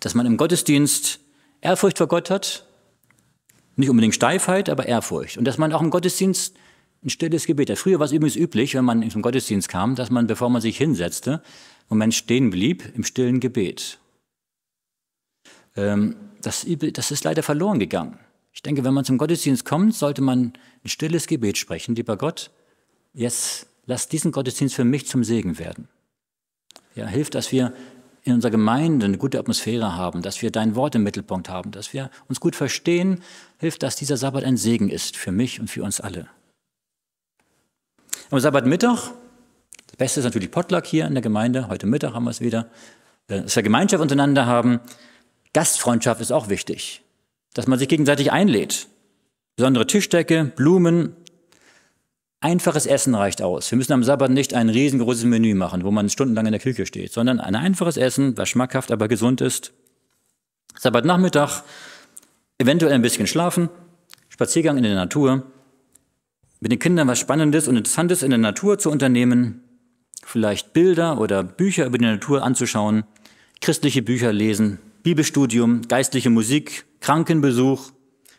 dass man im Gottesdienst Ehrfurcht vor Gott hat, nicht unbedingt Steifheit, aber Ehrfurcht. Und dass man auch im Gottesdienst ein stilles Gebet hat. Früher war es übrigens üblich, wenn man zum Gottesdienst kam, dass man, bevor man sich hinsetzte, im Moment stehen blieb im stillen Gebet. Ähm, das, das ist leider verloren gegangen. Ich denke, wenn man zum Gottesdienst kommt, sollte man ein stilles Gebet sprechen. Lieber Gott, jetzt lass diesen Gottesdienst für mich zum Segen werden. Ja, hilf, dass wir in unserer Gemeinde eine gute Atmosphäre haben, dass wir dein Wort im Mittelpunkt haben, dass wir uns gut verstehen, hilft, dass dieser Sabbat ein Segen ist für mich und für uns alle. Am Sabbatmittag, das Beste ist natürlich Potluck hier in der Gemeinde, heute Mittag haben wir es wieder, äh, dass wir Gemeinschaft untereinander haben. Gastfreundschaft ist auch wichtig, dass man sich gegenseitig einlädt. Besondere Tischdecke, Blumen, Einfaches Essen reicht aus. Wir müssen am Sabbat nicht ein riesengroßes Menü machen, wo man stundenlang in der Küche steht, sondern ein einfaches Essen, was schmackhaft, aber gesund ist. Sabbatnachmittag, eventuell ein bisschen schlafen, Spaziergang in der Natur, mit den Kindern was Spannendes und Interessantes in der Natur zu unternehmen, vielleicht Bilder oder Bücher über die Natur anzuschauen, christliche Bücher lesen, Bibelstudium, geistliche Musik, Krankenbesuch,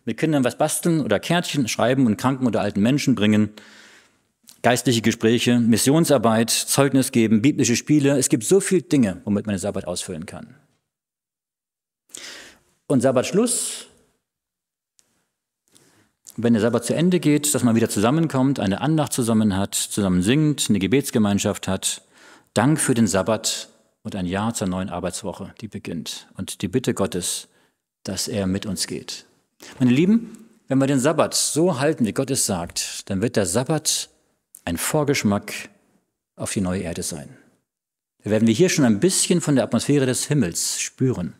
mit Kindern was basteln oder Kärtchen schreiben und kranken oder alten Menschen bringen, geistliche Gespräche, Missionsarbeit, Zeugnis geben, biblische Spiele. Es gibt so viele Dinge, womit man den Sabbat ausfüllen kann. Und Sabbatschluss, wenn der Sabbat zu Ende geht, dass man wieder zusammenkommt, eine Andacht zusammen hat, zusammen singt, eine Gebetsgemeinschaft hat. Dank für den Sabbat und ein Jahr zur neuen Arbeitswoche, die beginnt. Und die Bitte Gottes, dass er mit uns geht. Meine Lieben, wenn wir den Sabbat so halten, wie Gott es sagt, dann wird der Sabbat ein Vorgeschmack auf die neue Erde sein. Da werden wir hier schon ein bisschen von der Atmosphäre des Himmels spüren.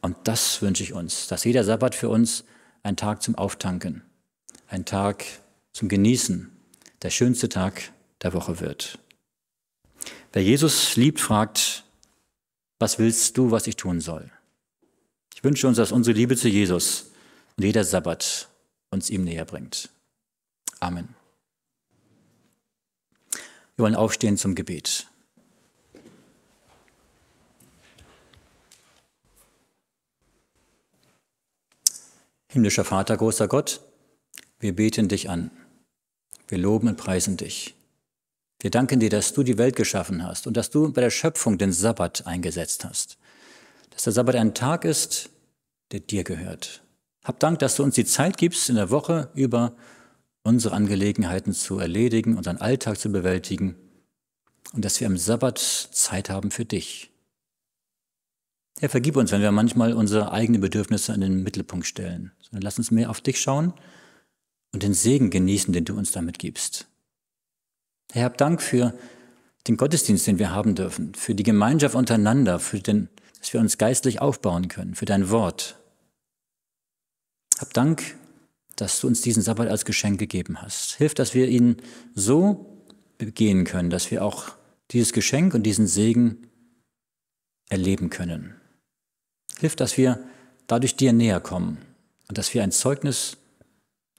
Und das wünsche ich uns, dass jeder Sabbat für uns ein Tag zum Auftanken, ein Tag zum Genießen, der schönste Tag der Woche wird. Wer Jesus liebt, fragt, was willst du, was ich tun soll? Ich wünsche uns, dass unsere Liebe zu Jesus und jeder Sabbat uns ihm näher bringt. Amen. Wir wollen aufstehen zum Gebet. Himmlischer Vater, großer Gott, wir beten dich an. Wir loben und preisen dich. Wir danken dir, dass du die Welt geschaffen hast und dass du bei der Schöpfung den Sabbat eingesetzt hast. Dass der Sabbat ein Tag ist, der dir gehört. Hab Dank, dass du uns die Zeit gibst, in der Woche über unsere Angelegenheiten zu erledigen, unseren Alltag zu bewältigen und dass wir am Sabbat Zeit haben für dich. Herr, vergib uns, wenn wir manchmal unsere eigenen Bedürfnisse in den Mittelpunkt stellen, sondern lass uns mehr auf dich schauen und den Segen genießen, den du uns damit gibst. Herr, hab Dank für den Gottesdienst, den wir haben dürfen, für die Gemeinschaft untereinander, für den, dass wir uns geistlich aufbauen können, für dein Wort. Hab Dank dass du uns diesen Sabbat als Geschenk gegeben hast. Hilf, dass wir ihn so begehen können, dass wir auch dieses Geschenk und diesen Segen erleben können. Hilf, dass wir dadurch dir näher kommen und dass wir ein Zeugnis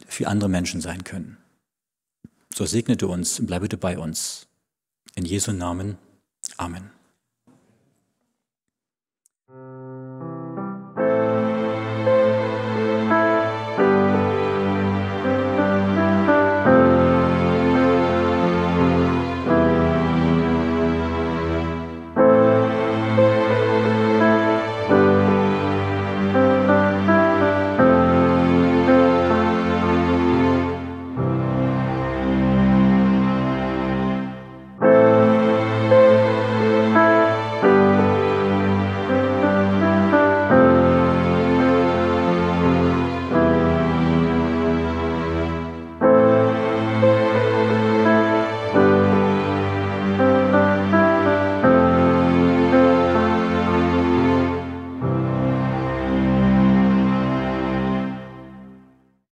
für andere Menschen sein können. So segne du uns und bleibe du bei uns. In Jesu Namen. Amen.